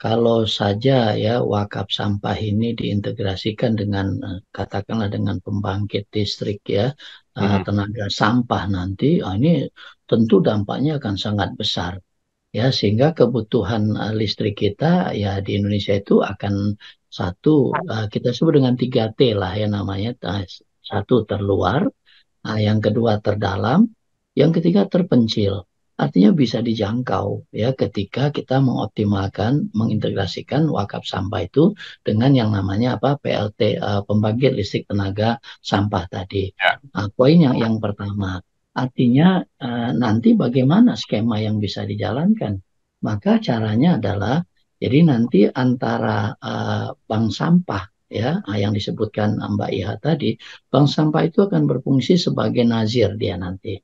kalau saja ya wakaf sampah ini diintegrasikan dengan eh, katakanlah dengan pembangkit listrik ya hmm. tenaga sampah nanti oh ini tentu dampaknya akan sangat besar ya sehingga kebutuhan eh, listrik kita ya di Indonesia itu akan satu kita sebut dengan 3T lah ya namanya satu terluar yang kedua terdalam yang ketiga terpencil artinya bisa dijangkau ya ketika kita mengoptimalkan mengintegrasikan wakaf sampah itu dengan yang namanya apa PLT uh, eh, pembangkit listrik tenaga sampah tadi ya. uh, poin yang yang pertama artinya uh, nanti bagaimana skema yang bisa dijalankan maka caranya adalah jadi nanti antara uh, bank sampah ya ah, yang disebutkan Mbak Iha tadi bank sampah itu akan berfungsi sebagai nazir dia nanti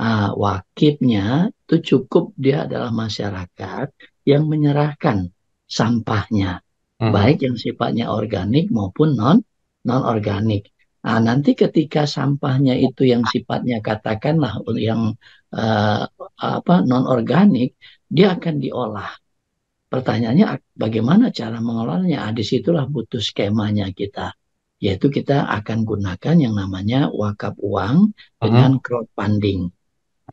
uh, ah, wakibnya itu cukup dia adalah masyarakat yang menyerahkan sampahnya hmm. baik yang sifatnya organik maupun non non organik nah, nanti ketika sampahnya itu yang sifatnya katakanlah yang uh, apa non organik dia akan diolah pertanyaannya bagaimana cara mengolahnya ah, disitulah butuh skemanya kita yaitu kita akan gunakan yang namanya wakaf uang hmm. dengan crowdfunding.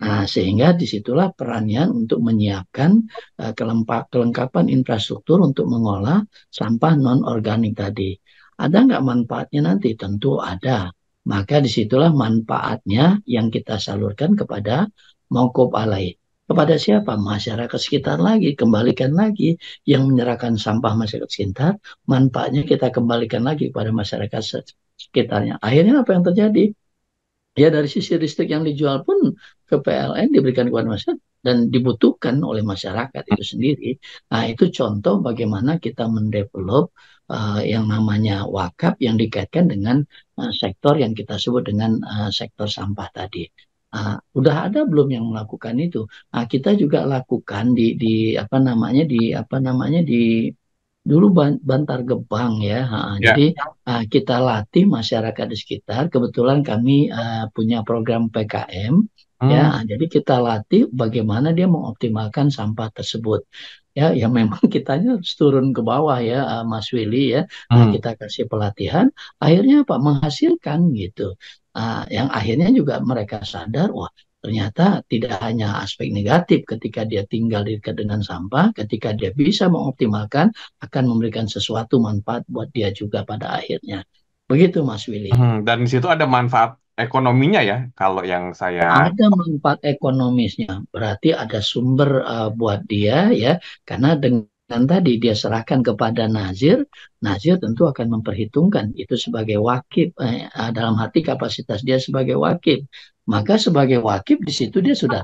Nah, sehingga disitulah perannya untuk menyiapkan uh, kelengkapan infrastruktur untuk mengolah sampah non organik tadi. Ada nggak manfaatnya nanti? Tentu ada. Maka disitulah manfaatnya yang kita salurkan kepada mongkop alai. Kepada siapa? Masyarakat sekitar lagi. Kembalikan lagi yang menyerahkan sampah masyarakat sekitar. Manfaatnya kita kembalikan lagi kepada masyarakat sekitarnya. Akhirnya apa yang terjadi? Ya dari sisi listrik yang dijual pun ke PLN diberikan kepada masyarakat dan dibutuhkan oleh masyarakat itu sendiri. Nah itu contoh bagaimana kita mendevelop uh, yang namanya wakaf yang dikaitkan dengan uh, sektor yang kita sebut dengan uh, sektor sampah tadi. Uh, udah ada belum yang melakukan itu? Nah, kita juga lakukan di di apa namanya di apa namanya di dulu bantar gebang ya. ya. Jadi uh, kita latih masyarakat di sekitar. Kebetulan kami uh, punya program PKM hmm. ya. Jadi kita latih bagaimana dia mengoptimalkan sampah tersebut. Ya, ya memang [laughs] kitanya harus turun ke bawah ya, uh, Mas Willy ya. Hmm. Nah, kita kasih pelatihan, akhirnya apa menghasilkan gitu. Uh, yang akhirnya juga mereka sadar, wah ternyata tidak hanya aspek negatif ketika dia tinggal dekat dengan sampah, ketika dia bisa mengoptimalkan akan memberikan sesuatu manfaat buat dia juga pada akhirnya. Begitu Mas Willy. Hmm, dan di situ ada manfaat ekonominya ya kalau yang saya ada manfaat ekonomisnya. Berarti ada sumber uh, buat dia ya karena dengan dan tadi dia serahkan kepada Nazir, Nazir tentu akan memperhitungkan itu sebagai wakib eh, eh, dalam hati kapasitas dia sebagai wakib. Maka sebagai wakib di situ dia sudah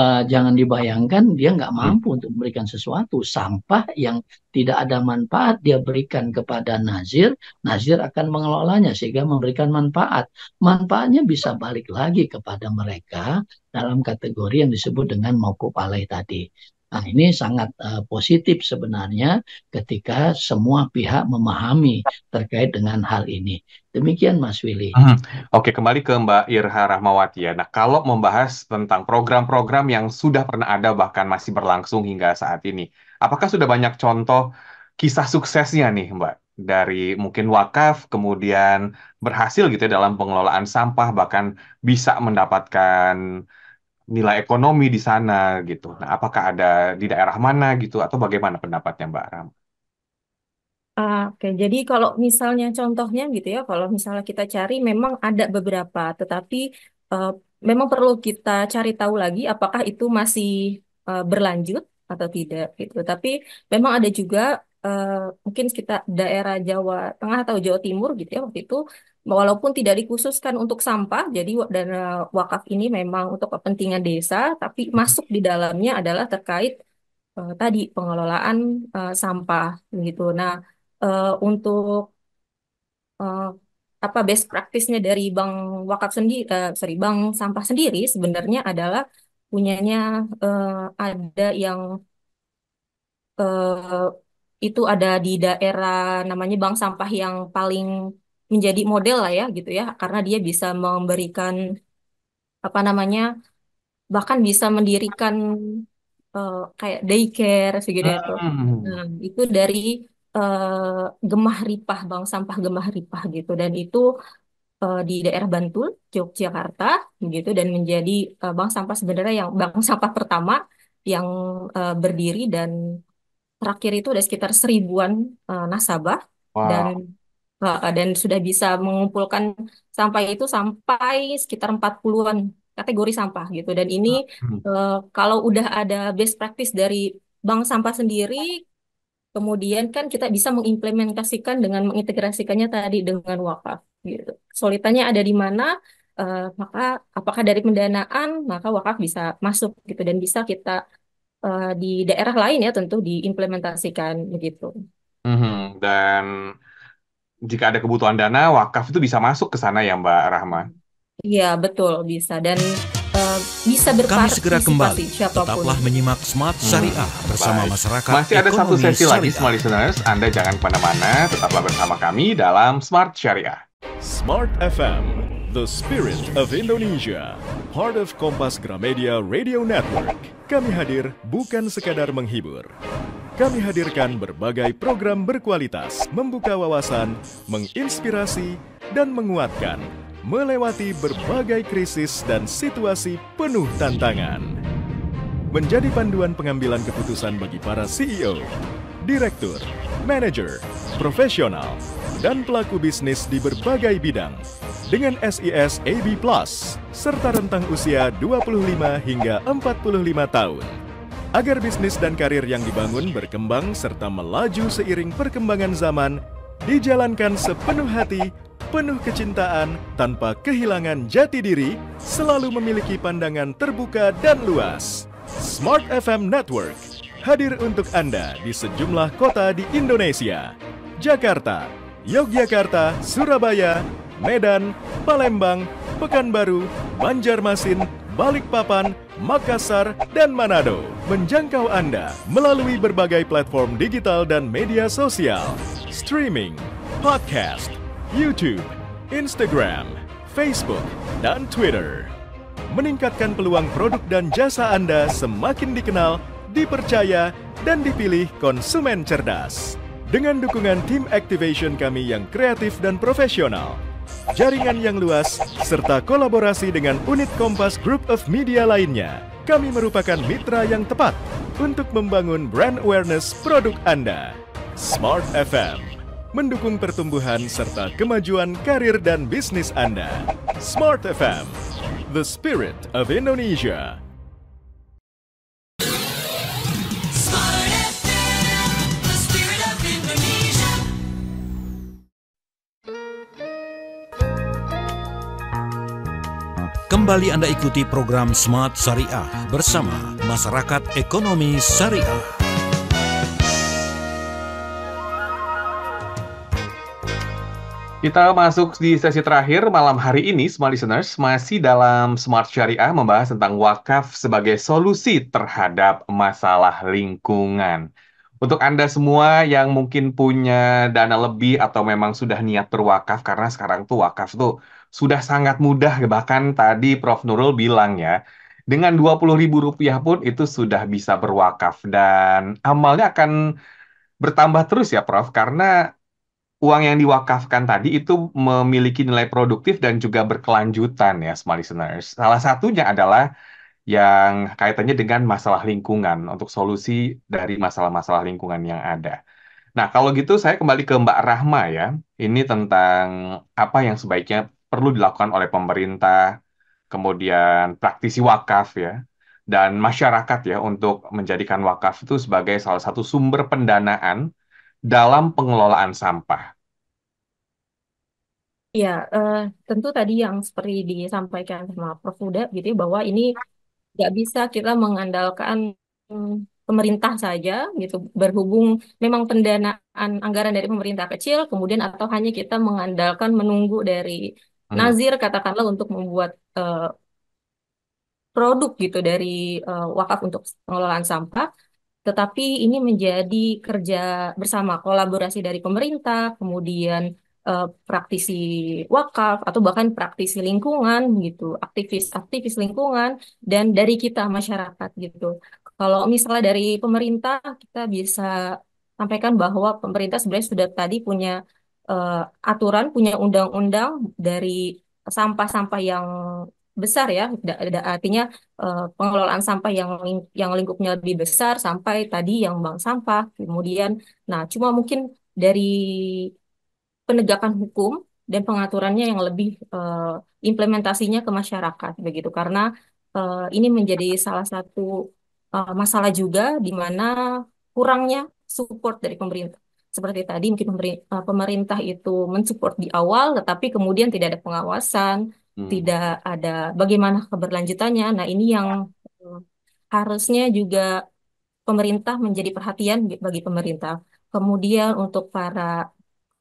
uh, jangan dibayangkan dia nggak hmm. mampu untuk memberikan sesuatu sampah yang tidak ada manfaat dia berikan kepada nazir nazir akan mengelolanya sehingga memberikan manfaat manfaatnya bisa balik lagi kepada mereka dalam kategori yang disebut dengan maukuf alaih tadi Nah, ini sangat uh, positif sebenarnya ketika semua pihak memahami terkait dengan hal ini. Demikian Mas Willy. Hmm. Oke, kembali ke Mbak Irha Rahmawati ya. Nah, kalau membahas tentang program-program yang sudah pernah ada bahkan masih berlangsung hingga saat ini, apakah sudah banyak contoh kisah suksesnya nih, Mbak? dari mungkin wakaf kemudian berhasil gitu ya dalam pengelolaan sampah bahkan bisa mendapatkan nilai ekonomi di sana gitu. Nah, apakah ada di daerah mana gitu atau bagaimana pendapatnya Mbak Ram? Ah, Oke, jadi kalau misalnya contohnya gitu ya, kalau misalnya kita cari memang ada beberapa, tetapi uh, memang perlu kita cari tahu lagi apakah itu masih uh, berlanjut atau tidak gitu. Tapi memang ada juga uh, mungkin kita daerah Jawa Tengah atau Jawa Timur gitu ya waktu itu walaupun tidak dikhususkan untuk sampah, jadi dana e, wakaf ini memang untuk kepentingan desa, tapi hmm. masuk di dalamnya adalah terkait uh, tadi pengelolaan uh, sampah gitu. Nah, uh, untuk uh, apa best practice-nya dari bank wakaf sendiri, uh, sorry bank sampah sendiri sebenarnya adalah punyanya uh, ada yang uh, itu ada di daerah namanya bank sampah yang paling menjadi model lah ya gitu ya karena dia bisa memberikan apa namanya bahkan bisa mendirikan uh, kayak daycare segitu itu. Hmm. Nah, itu dari uh, Gemah Ripah, bang Sampah Gemah Ripah gitu dan itu uh, di daerah Bantul, Yogyakarta gitu dan menjadi uh, bank sampah sebenarnya yang bank sampah pertama yang uh, berdiri dan terakhir itu ada sekitar seribuan uh, nasabah wow. dan dan sudah bisa mengumpulkan sampah itu sampai sekitar 40-an kategori sampah gitu dan ini hmm. Eh, kalau udah ada best practice dari bank sampah sendiri kemudian kan kita bisa mengimplementasikan dengan mengintegrasikannya tadi dengan wakaf gitu. Solitanya ada di mana uh, maka apakah dari pendanaan maka wakaf bisa masuk gitu dan bisa kita uh, di daerah lain ya tentu diimplementasikan begitu. Mm -hmm. Dan jika ada kebutuhan dana, wakaf itu bisa masuk ke sana ya Mbak Rahma. Iya, betul bisa dan uh, bisa berpartisipasi. Kami segera kembali. Siapapun. Tetaplah menyimak Smart hmm, Syariah hmm, bersama baik. masyarakat. Masih ada satu sesi syariah. lagi semua listeners, Anda jangan kemana-mana, tetaplah bersama kami dalam Smart Syariah. Smart FM The Spirit of Indonesia, part of Kompas Gramedia Radio Network. Kami hadir bukan sekadar menghibur. Kami hadirkan berbagai program berkualitas, membuka wawasan, menginspirasi, dan menguatkan melewati berbagai krisis dan situasi penuh tantangan. Menjadi panduan pengambilan keputusan bagi para CEO, direktur, manager, profesional, dan pelaku bisnis di berbagai bidang dengan SIS AB Plus serta rentang usia 25 hingga 45 tahun agar bisnis dan karir yang dibangun berkembang serta melaju seiring perkembangan zaman dijalankan sepenuh hati, penuh kecintaan, tanpa kehilangan jati diri, selalu memiliki pandangan terbuka dan luas. Smart FM Network hadir untuk Anda di sejumlah kota di Indonesia. Jakarta, Yogyakarta, Surabaya, Medan, Palembang, Pekanbaru, Banjarmasin, Balikpapan, Makassar, dan Manado menjangkau Anda melalui berbagai platform digital dan media sosial, streaming, podcast, YouTube, Instagram, Facebook, dan Twitter. Meningkatkan peluang produk dan jasa Anda semakin dikenal, dipercaya, dan dipilih konsumen cerdas dengan dukungan tim activation kami yang kreatif dan profesional, jaringan yang luas, serta kolaborasi dengan unit Kompas Group of Media lainnya. Kami merupakan mitra yang tepat untuk membangun brand awareness produk Anda. Smart FM mendukung pertumbuhan serta kemajuan karir dan bisnis Anda. Smart FM, the spirit of Indonesia. Kembali Anda ikuti program Smart Syariah bersama Masyarakat Ekonomi Syariah. Kita masuk di sesi terakhir malam hari ini, semua Listeners, masih dalam Smart Syariah membahas tentang wakaf sebagai solusi terhadap masalah lingkungan. Untuk Anda semua yang mungkin punya dana lebih atau memang sudah niat berwakaf, karena sekarang tuh wakaf tuh sudah sangat mudah bahkan tadi Prof Nurul bilang ya dengan dua puluh ribu rupiah pun itu sudah bisa berwakaf dan amalnya akan bertambah terus ya Prof karena uang yang diwakafkan tadi itu memiliki nilai produktif dan juga berkelanjutan ya smart listeners. Salah satunya adalah yang kaitannya dengan masalah lingkungan untuk solusi dari masalah-masalah lingkungan yang ada. Nah, kalau gitu saya kembali ke Mbak Rahma ya. Ini tentang apa yang sebaiknya perlu dilakukan oleh pemerintah, kemudian praktisi wakaf ya, dan masyarakat ya untuk menjadikan wakaf itu sebagai salah satu sumber pendanaan dalam pengelolaan sampah. Ya, eh, tentu tadi yang seperti disampaikan sama Prof. Uda gitu ya, bahwa ini nggak bisa kita mengandalkan hmm, pemerintah saja gitu, berhubung memang pendanaan anggaran dari pemerintah kecil, kemudian atau hanya kita mengandalkan menunggu dari hmm. nazir katakanlah untuk membuat uh, produk gitu dari uh, wakaf untuk pengelolaan sampah, tetapi ini menjadi kerja bersama kolaborasi dari pemerintah, kemudian uh, praktisi wakaf atau bahkan praktisi lingkungan gitu, aktivis-aktivis lingkungan dan dari kita masyarakat gitu. Kalau misalnya dari pemerintah kita bisa sampaikan bahwa pemerintah sebenarnya sudah tadi punya uh, aturan, punya undang-undang dari sampah-sampah yang besar ya, da, da, artinya uh, pengelolaan sampah yang ling, yang lingkupnya lebih besar sampai tadi yang bank sampah, kemudian, nah cuma mungkin dari penegakan hukum dan pengaturannya yang lebih uh, implementasinya ke masyarakat begitu, karena uh, ini menjadi salah satu uh, masalah juga di mana kurangnya support dari pemerintah seperti tadi mungkin eh, pemerintah itu mensupport di awal tetapi kemudian tidak ada pengawasan hmm. tidak ada bagaimana keberlanjutannya nah ini yang eh, harusnya juga pemerintah menjadi perhatian bagi pemerintah kemudian untuk para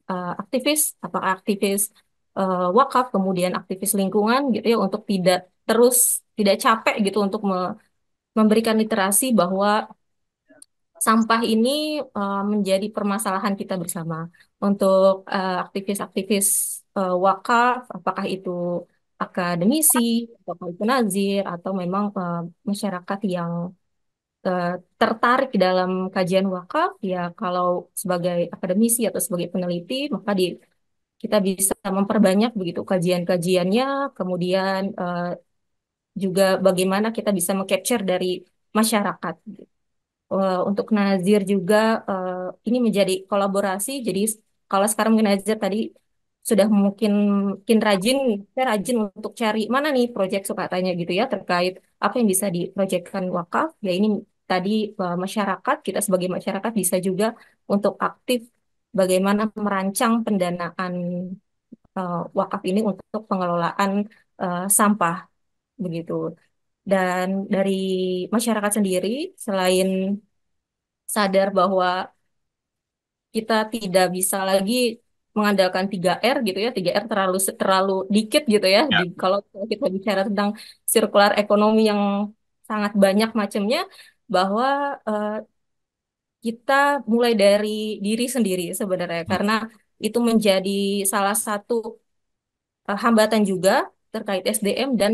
uh, aktivis apa aktivis uh, wakaf kemudian aktivis lingkungan gitu ya untuk tidak terus tidak capek gitu untuk me memberikan literasi bahwa sampah ini uh, menjadi permasalahan kita bersama untuk eh, aktivis-aktivis uh, uh, wakaf, apakah itu akademisi, apakah itu nazir, atau memang uh, masyarakat yang uh, tertarik dalam kajian wakaf, ya kalau sebagai akademisi atau sebagai peneliti, maka di, kita bisa memperbanyak begitu kajian-kajiannya, kemudian uh, juga bagaimana kita bisa mengcapture dari masyarakat. Gitu uh, untuk Nazir juga uh, ini menjadi kolaborasi. Jadi kalau sekarang Nazir tadi sudah mungkin mungkin rajin, saya rajin untuk cari mana nih proyek suka tanya gitu ya terkait apa yang bisa diprojekkan wakaf. Ya ini tadi uh, masyarakat kita sebagai masyarakat bisa juga untuk aktif bagaimana merancang pendanaan uh, wakaf ini untuk pengelolaan uh, sampah begitu. Dan dari masyarakat sendiri, selain sadar bahwa kita tidak bisa lagi mengandalkan 3R gitu ya, 3R terlalu terlalu dikit gitu ya. ya. kalau kita bicara tentang sirkular ekonomi yang sangat banyak macamnya, bahwa uh, kita mulai dari diri sendiri sebenarnya, hmm. karena itu menjadi salah satu uh, hambatan juga terkait SDM dan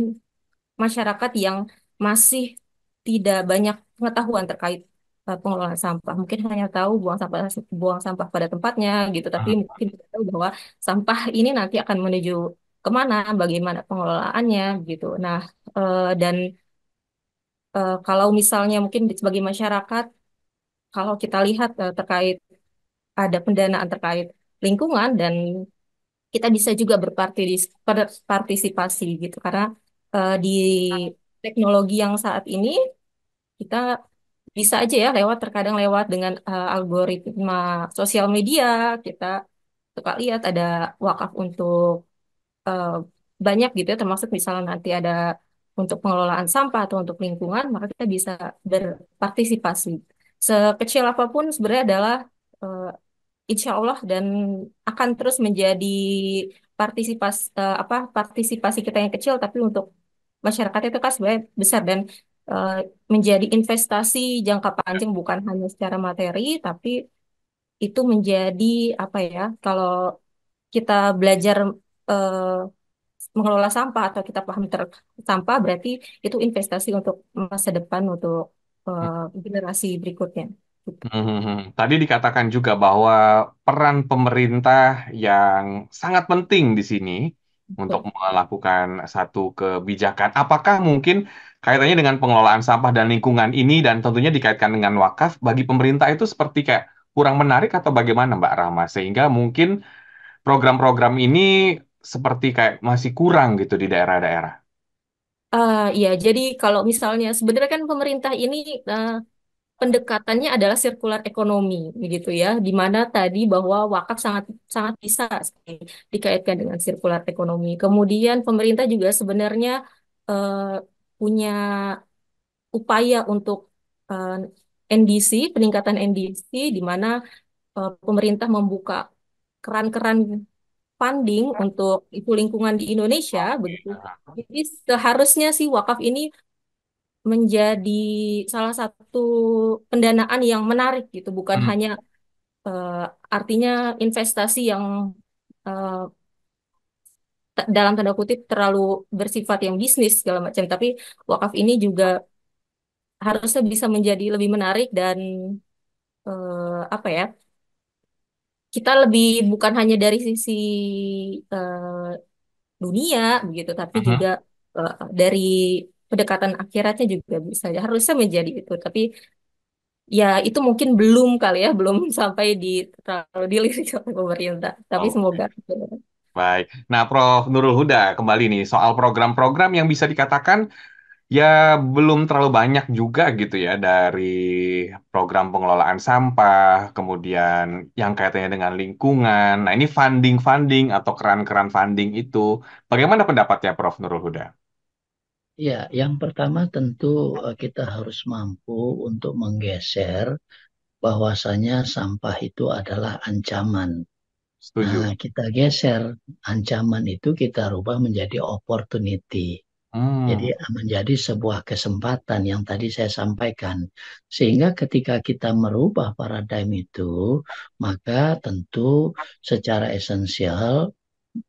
masyarakat yang masih tidak banyak pengetahuan terkait uh, pengelolaan sampah. Mungkin hanya tahu buang sampah buang sampah pada tempatnya gitu, tapi ah. mungkin tidak tahu bahwa sampah ini nanti akan menuju kemana, bagaimana pengelolaannya gitu. Nah, e, dan e, kalau misalnya mungkin sebagai masyarakat, kalau kita lihat terkait ada pendanaan terkait lingkungan dan kita bisa juga berpartisipasi gitu karena uh, di teknologi yang saat ini kita bisa aja ya lewat terkadang lewat dengan uh, algoritma sosial media kita suka lihat ada wakaf untuk uh, banyak gitu ya termasuk misalnya nanti ada untuk pengelolaan sampah atau untuk lingkungan maka kita bisa berpartisipasi sekecil apapun sebenarnya adalah uh, insya Allah dan akan terus menjadi partisipas uh, eh, apa partisipasi kita yang kecil tapi untuk masyarakat itu kan sebenarnya besar dan uh, menjadi investasi jangka panjang bukan hanya secara materi tapi itu menjadi apa ya kalau kita belajar uh, mengelola sampah atau kita paham ter sampah berarti itu investasi untuk masa depan untuk uh, generasi berikutnya. Hmm, tadi dikatakan juga bahwa peran pemerintah yang sangat penting di sini untuk melakukan satu kebijakan. Apakah mungkin kaitannya dengan pengelolaan sampah dan lingkungan ini dan tentunya dikaitkan dengan wakaf bagi pemerintah itu seperti kayak kurang menarik atau bagaimana Mbak Rama sehingga mungkin program-program ini seperti kayak masih kurang gitu di daerah-daerah. Uh, ya, jadi kalau misalnya sebenarnya kan pemerintah ini uh, pendekatannya adalah sirkular ekonomi begitu ya di mana tadi bahwa wakaf sangat sangat bisa dikaitkan dengan sirkular ekonomi kemudian pemerintah juga sebenarnya uh, punya upaya untuk uh, eh, NDC peningkatan NDC di mana uh, pemerintah membuka keran-keran funding untuk ibu lingkungan di Indonesia begitu. Iya. Jadi seharusnya sih wakaf ini menjadi salah satu pendanaan yang menarik gitu, bukan hmm. hanya uh, artinya investasi yang uh, dalam tanda kutip terlalu bersifat yang bisnis segala macam, tapi wakaf ini juga harusnya bisa menjadi lebih menarik dan uh, apa ya? Kita lebih bukan hanya dari sisi uh, dunia begitu, tapi uh hmm. -huh. juga uh, dari pendekatan akhiratnya juga bisa ya. harusnya menjadi itu tapi ya itu mungkin belum kali ya belum [laughs] sampai di terlalu dilirik oleh pemerintah tapi oh. semoga baik nah Prof Nurul Huda kembali nih soal program-program yang bisa dikatakan ya belum terlalu banyak juga gitu ya dari program pengelolaan sampah, kemudian yang kaitannya dengan lingkungan. Nah ini funding-funding atau keran-keran funding itu, bagaimana pendapatnya Prof. Nurul Huda? Ya, yang pertama tentu eh, kita harus mampu untuk menggeser bahwasanya sampah itu adalah ancaman. Setuju. Nah, kita geser ancaman itu kita rubah menjadi opportunity. Hmm. Jadi menjadi sebuah kesempatan yang tadi saya sampaikan. Sehingga ketika kita merubah paradigma itu, maka tentu secara esensial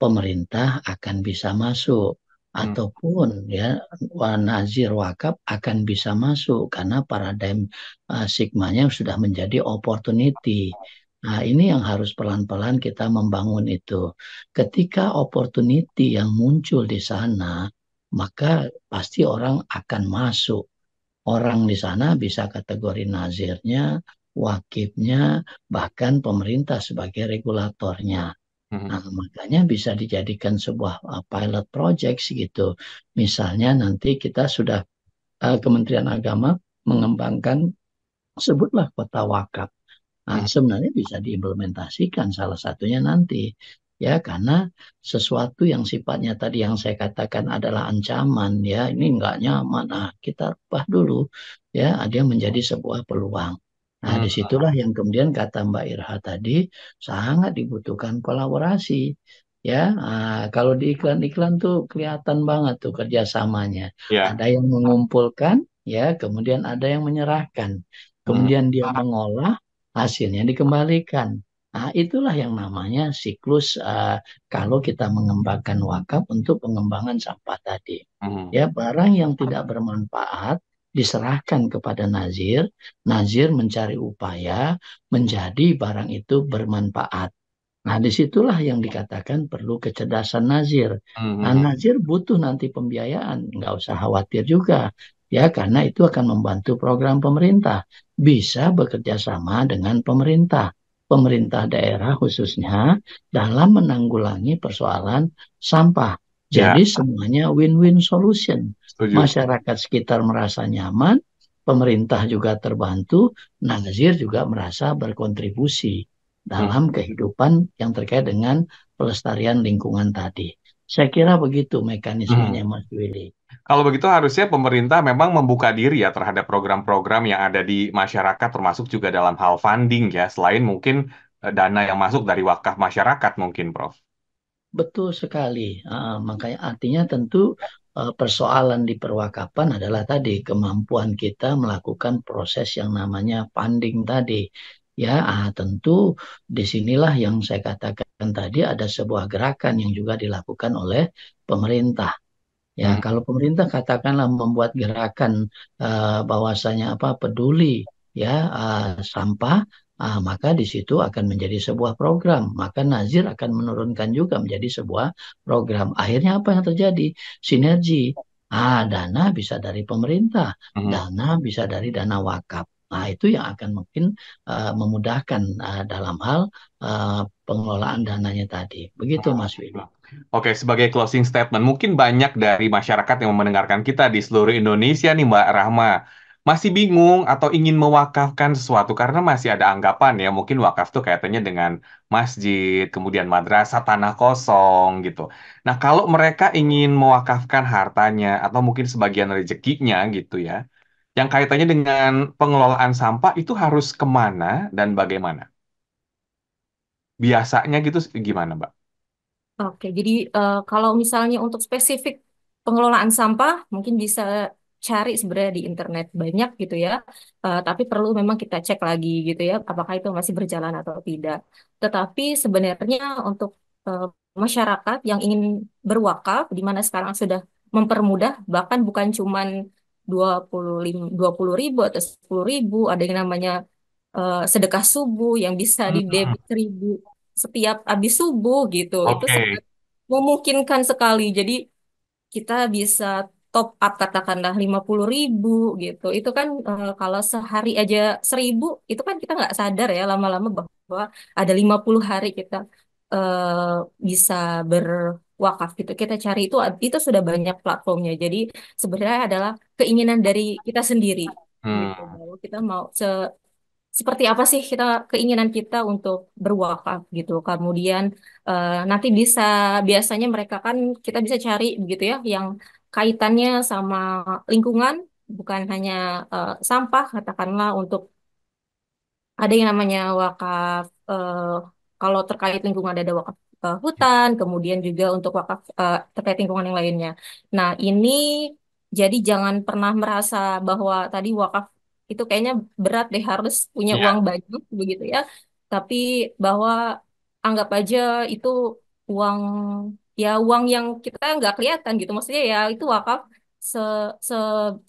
pemerintah akan bisa masuk Hmm. ataupun ya wanazir wakaf akan bisa masuk karena paradigm uh, sigmanya sudah menjadi opportunity. Nah, ini yang harus pelan-pelan kita membangun itu. Ketika opportunity yang muncul di sana, maka pasti orang akan masuk. Orang di sana bisa kategori nazirnya, wakifnya, bahkan pemerintah sebagai regulatornya. Nah, mm-hmm. makanya bisa dijadikan sebuah uh, pilot project gitu. Misalnya nanti kita sudah uh, Kementerian Agama mengembangkan sebutlah kota wakaf. Nah, mm-hmm. sebenarnya bisa diimplementasikan salah satunya nanti ya karena sesuatu yang sifatnya tadi yang saya katakan adalah ancaman ya ini enggak nyaman nah kita ubah dulu ya ada menjadi sebuah peluang Nah, hmm. disitulah yang kemudian kata Mbak Irha tadi sangat dibutuhkan kolaborasi. Ya, nah, kalau di iklan-iklan tuh kelihatan banget tuh kerjasamanya. Ya. Ada yang mengumpulkan, ya, kemudian ada yang menyerahkan, hmm. kemudian hmm. dia mengolah, hasilnya dikembalikan. Nah, itulah yang namanya siklus uh, kalau kita mengembangkan wakaf untuk pengembangan sampah tadi. Hmm. Ya, barang yang tidak bermanfaat diserahkan kepada nazir, nazir mencari upaya menjadi barang itu bermanfaat. Nah, disitulah yang dikatakan perlu kecerdasan nazir. Hmm, nah, hmm. nazir butuh nanti pembiayaan, nggak usah khawatir juga, ya karena itu akan membantu program pemerintah. Bisa bekerja sama dengan pemerintah, pemerintah daerah khususnya dalam menanggulangi persoalan sampah. Ya. Jadi ya. semuanya win-win solution. Setuju. masyarakat sekitar merasa nyaman, pemerintah juga terbantu, Nazir juga merasa berkontribusi dalam hmm. kehidupan yang terkait dengan pelestarian lingkungan tadi. Saya kira begitu mekanismenya hmm. Mas Willy. Kalau begitu harusnya pemerintah memang membuka diri ya terhadap program-program yang ada di masyarakat termasuk juga dalam hal funding ya selain mungkin eh, dana yang masuk dari wakaf masyarakat mungkin Prof. Betul sekali. Uh, makanya artinya tentu Eh, persoalan di perwakapan adalah tadi kemampuan kita melakukan proses yang namanya funding tadi. Ya, ah, tentu disinilah yang saya katakan tadi ada sebuah gerakan yang juga dilakukan oleh pemerintah. Ya, hmm. kalau pemerintah katakanlah membuat gerakan uh, bahwasanya apa peduli ya uh, sampah ah, maka di situ akan menjadi sebuah program. Maka nazir akan menurunkan juga menjadi sebuah program. Akhirnya apa yang terjadi? Sinergi. Ah, dana bisa dari pemerintah, hmm. dana bisa dari dana wakaf. Nah, itu yang akan mungkin uh, memudahkan uh, dalam hal uh, pengelolaan dananya tadi. Begitu, Mas Willy. Oke, sebagai closing statement, mungkin banyak dari masyarakat yang mendengarkan kita di seluruh Indonesia nih, Mbak Rahma masih bingung atau ingin mewakafkan sesuatu karena masih ada anggapan ya mungkin wakaf tuh kaitannya dengan masjid, kemudian madrasah tanah kosong gitu. Nah, kalau mereka ingin mewakafkan hartanya atau mungkin sebagian rezekinya gitu ya, yang kaitannya dengan pengelolaan sampah itu harus kemana dan bagaimana? Biasanya gitu gimana, Mbak? Oke, jadi uh, kalau misalnya untuk spesifik pengelolaan sampah, mungkin bisa cari sebenarnya di internet banyak gitu ya, uh, tapi perlu memang kita cek lagi gitu ya, apakah itu masih berjalan atau tidak. Tetapi sebenarnya untuk uh, masyarakat yang ingin berwakaf, di mana sekarang sudah mempermudah, bahkan bukan cuma dua puluh ribu atau sepuluh ribu, ada yang namanya uh, sedekah subuh yang bisa di debit ribu setiap habis subuh gitu. Okay. Itu memungkinkan sekali. Jadi kita bisa top up katakanlah 50 ribu gitu. Itu kan uh, kalau sehari aja seribu itu kan kita nggak sadar ya lama-lama bahwa ada 50 hari kita uh, bisa berwakaf gitu kita cari itu itu sudah banyak platformnya jadi sebenarnya adalah keinginan dari kita sendiri hmm. gitu. kita mau se seperti apa sih kita keinginan kita untuk berwakaf gitu kemudian uh, nanti bisa biasanya mereka kan kita bisa cari begitu ya yang kaitannya sama lingkungan, bukan hanya uh, sampah, katakanlah untuk ada yang namanya wakaf, uh, kalau terkait lingkungan ada wakaf uh, hutan, kemudian juga untuk wakaf uh, terkait lingkungan yang lainnya. Nah, ini jadi jangan pernah merasa bahwa tadi wakaf itu kayaknya berat deh harus punya ya. uang banyak begitu ya. Tapi bahwa anggap aja itu uang ya uang yang kita nggak kelihatan gitu maksudnya ya itu wakaf se, se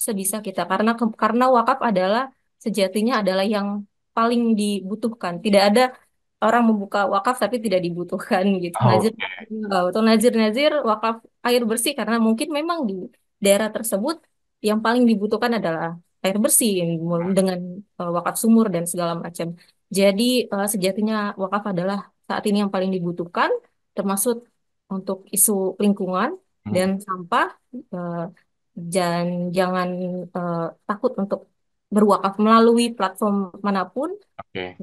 sebisa kita karena karena wakaf adalah sejatinya adalah yang paling dibutuhkan tidak ada orang membuka wakaf tapi tidak dibutuhkan gitu oh. nazir atau nazir nazir wakaf air bersih karena mungkin memang di daerah tersebut yang paling dibutuhkan adalah air bersih dengan uh, wakaf sumur dan segala macam jadi uh, sejatinya wakaf adalah saat ini yang paling dibutuhkan termasuk untuk isu lingkungan hmm. dan sampah eh, dan jangan eh, takut untuk berwakaf melalui platform manapun. Oke. Okay.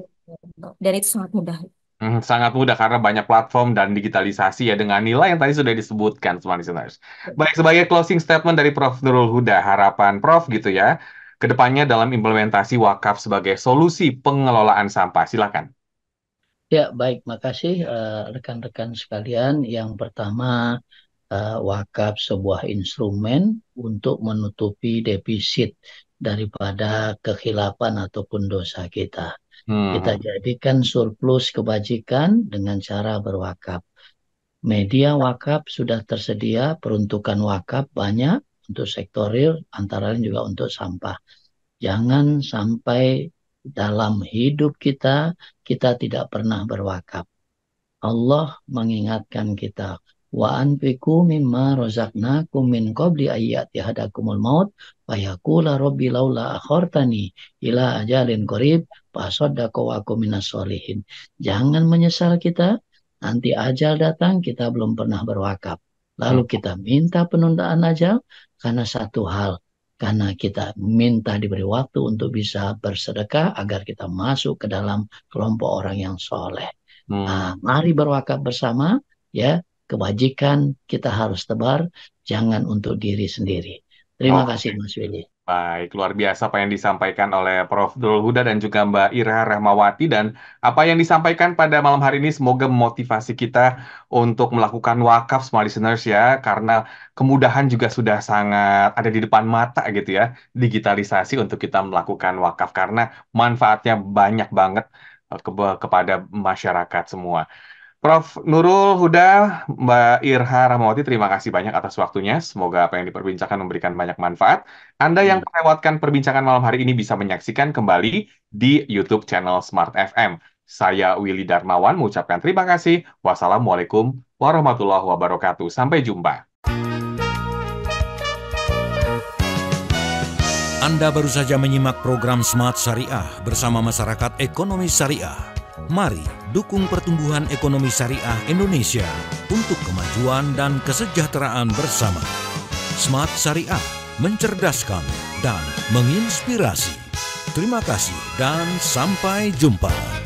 Dan itu sangat mudah. Hmm, sangat mudah karena banyak platform dan digitalisasi ya dengan nilai yang tadi sudah disebutkan, smart listeners. Baik, sebagai closing statement dari Prof. Nurul Huda, harapan Prof gitu ya, kedepannya dalam implementasi wakaf sebagai solusi pengelolaan sampah. Silakan. Ya, baik. Makasih rekan eh, rekan-rekan sekalian. Yang pertama, uh, wakaf sebuah instrumen untuk menutupi defisit daripada kekhilafan ataupun dosa kita. Hmm. Kita jadikan surplus kebajikan dengan cara berwakaf. Media wakaf sudah tersedia, peruntukan wakaf banyak untuk sektor real, antara lain juga untuk sampah. Jangan sampai dalam hidup kita, kita tidak pernah berwakaf. Allah mengingatkan kita, wa anfiku mimma razaqnakum min qabli ayyat yahdakumul maut fayaqula rabbi laula akhartani ila ajalin qarib fasaddaqa wa minas solihin. Jangan menyesal kita, nanti ajal datang kita belum pernah berwakaf. Lalu kita minta penundaan ajal karena satu hal, karena kita minta diberi waktu untuk bisa bersedekah agar kita masuk ke dalam kelompok orang yang soleh. Hmm. Nah, mari berwakaf bersama, ya kebajikan kita harus tebar, jangan untuk diri sendiri. Terima oh. kasih Mas Willy. Baik, luar biasa apa yang disampaikan oleh Prof. Dul Huda dan juga Mbak Irha Rahmawati dan apa yang disampaikan pada malam hari ini semoga memotivasi kita untuk melakukan wakaf semua listeners ya karena kemudahan juga sudah sangat ada di depan mata gitu ya digitalisasi untuk kita melakukan wakaf karena manfaatnya banyak banget eh, ke kepada masyarakat semua. Prof. Nurul Huda, Mbak Irha Ramawati, terima kasih banyak atas waktunya. Semoga apa yang diperbincangkan memberikan banyak manfaat. Anda yang iya. melewatkan perbincangan malam hari ini bisa menyaksikan kembali di YouTube channel Smart FM. Saya Willy Darmawan mengucapkan terima kasih. Wassalamualaikum warahmatullahi wabarakatuh. Sampai jumpa. Anda baru saja menyimak program Smart Syariah bersama masyarakat ekonomi syariah. Mari dukung pertumbuhan ekonomi syariah Indonesia untuk kemajuan dan kesejahteraan bersama. Smart Syariah mencerdaskan dan menginspirasi. Terima kasih dan sampai jumpa.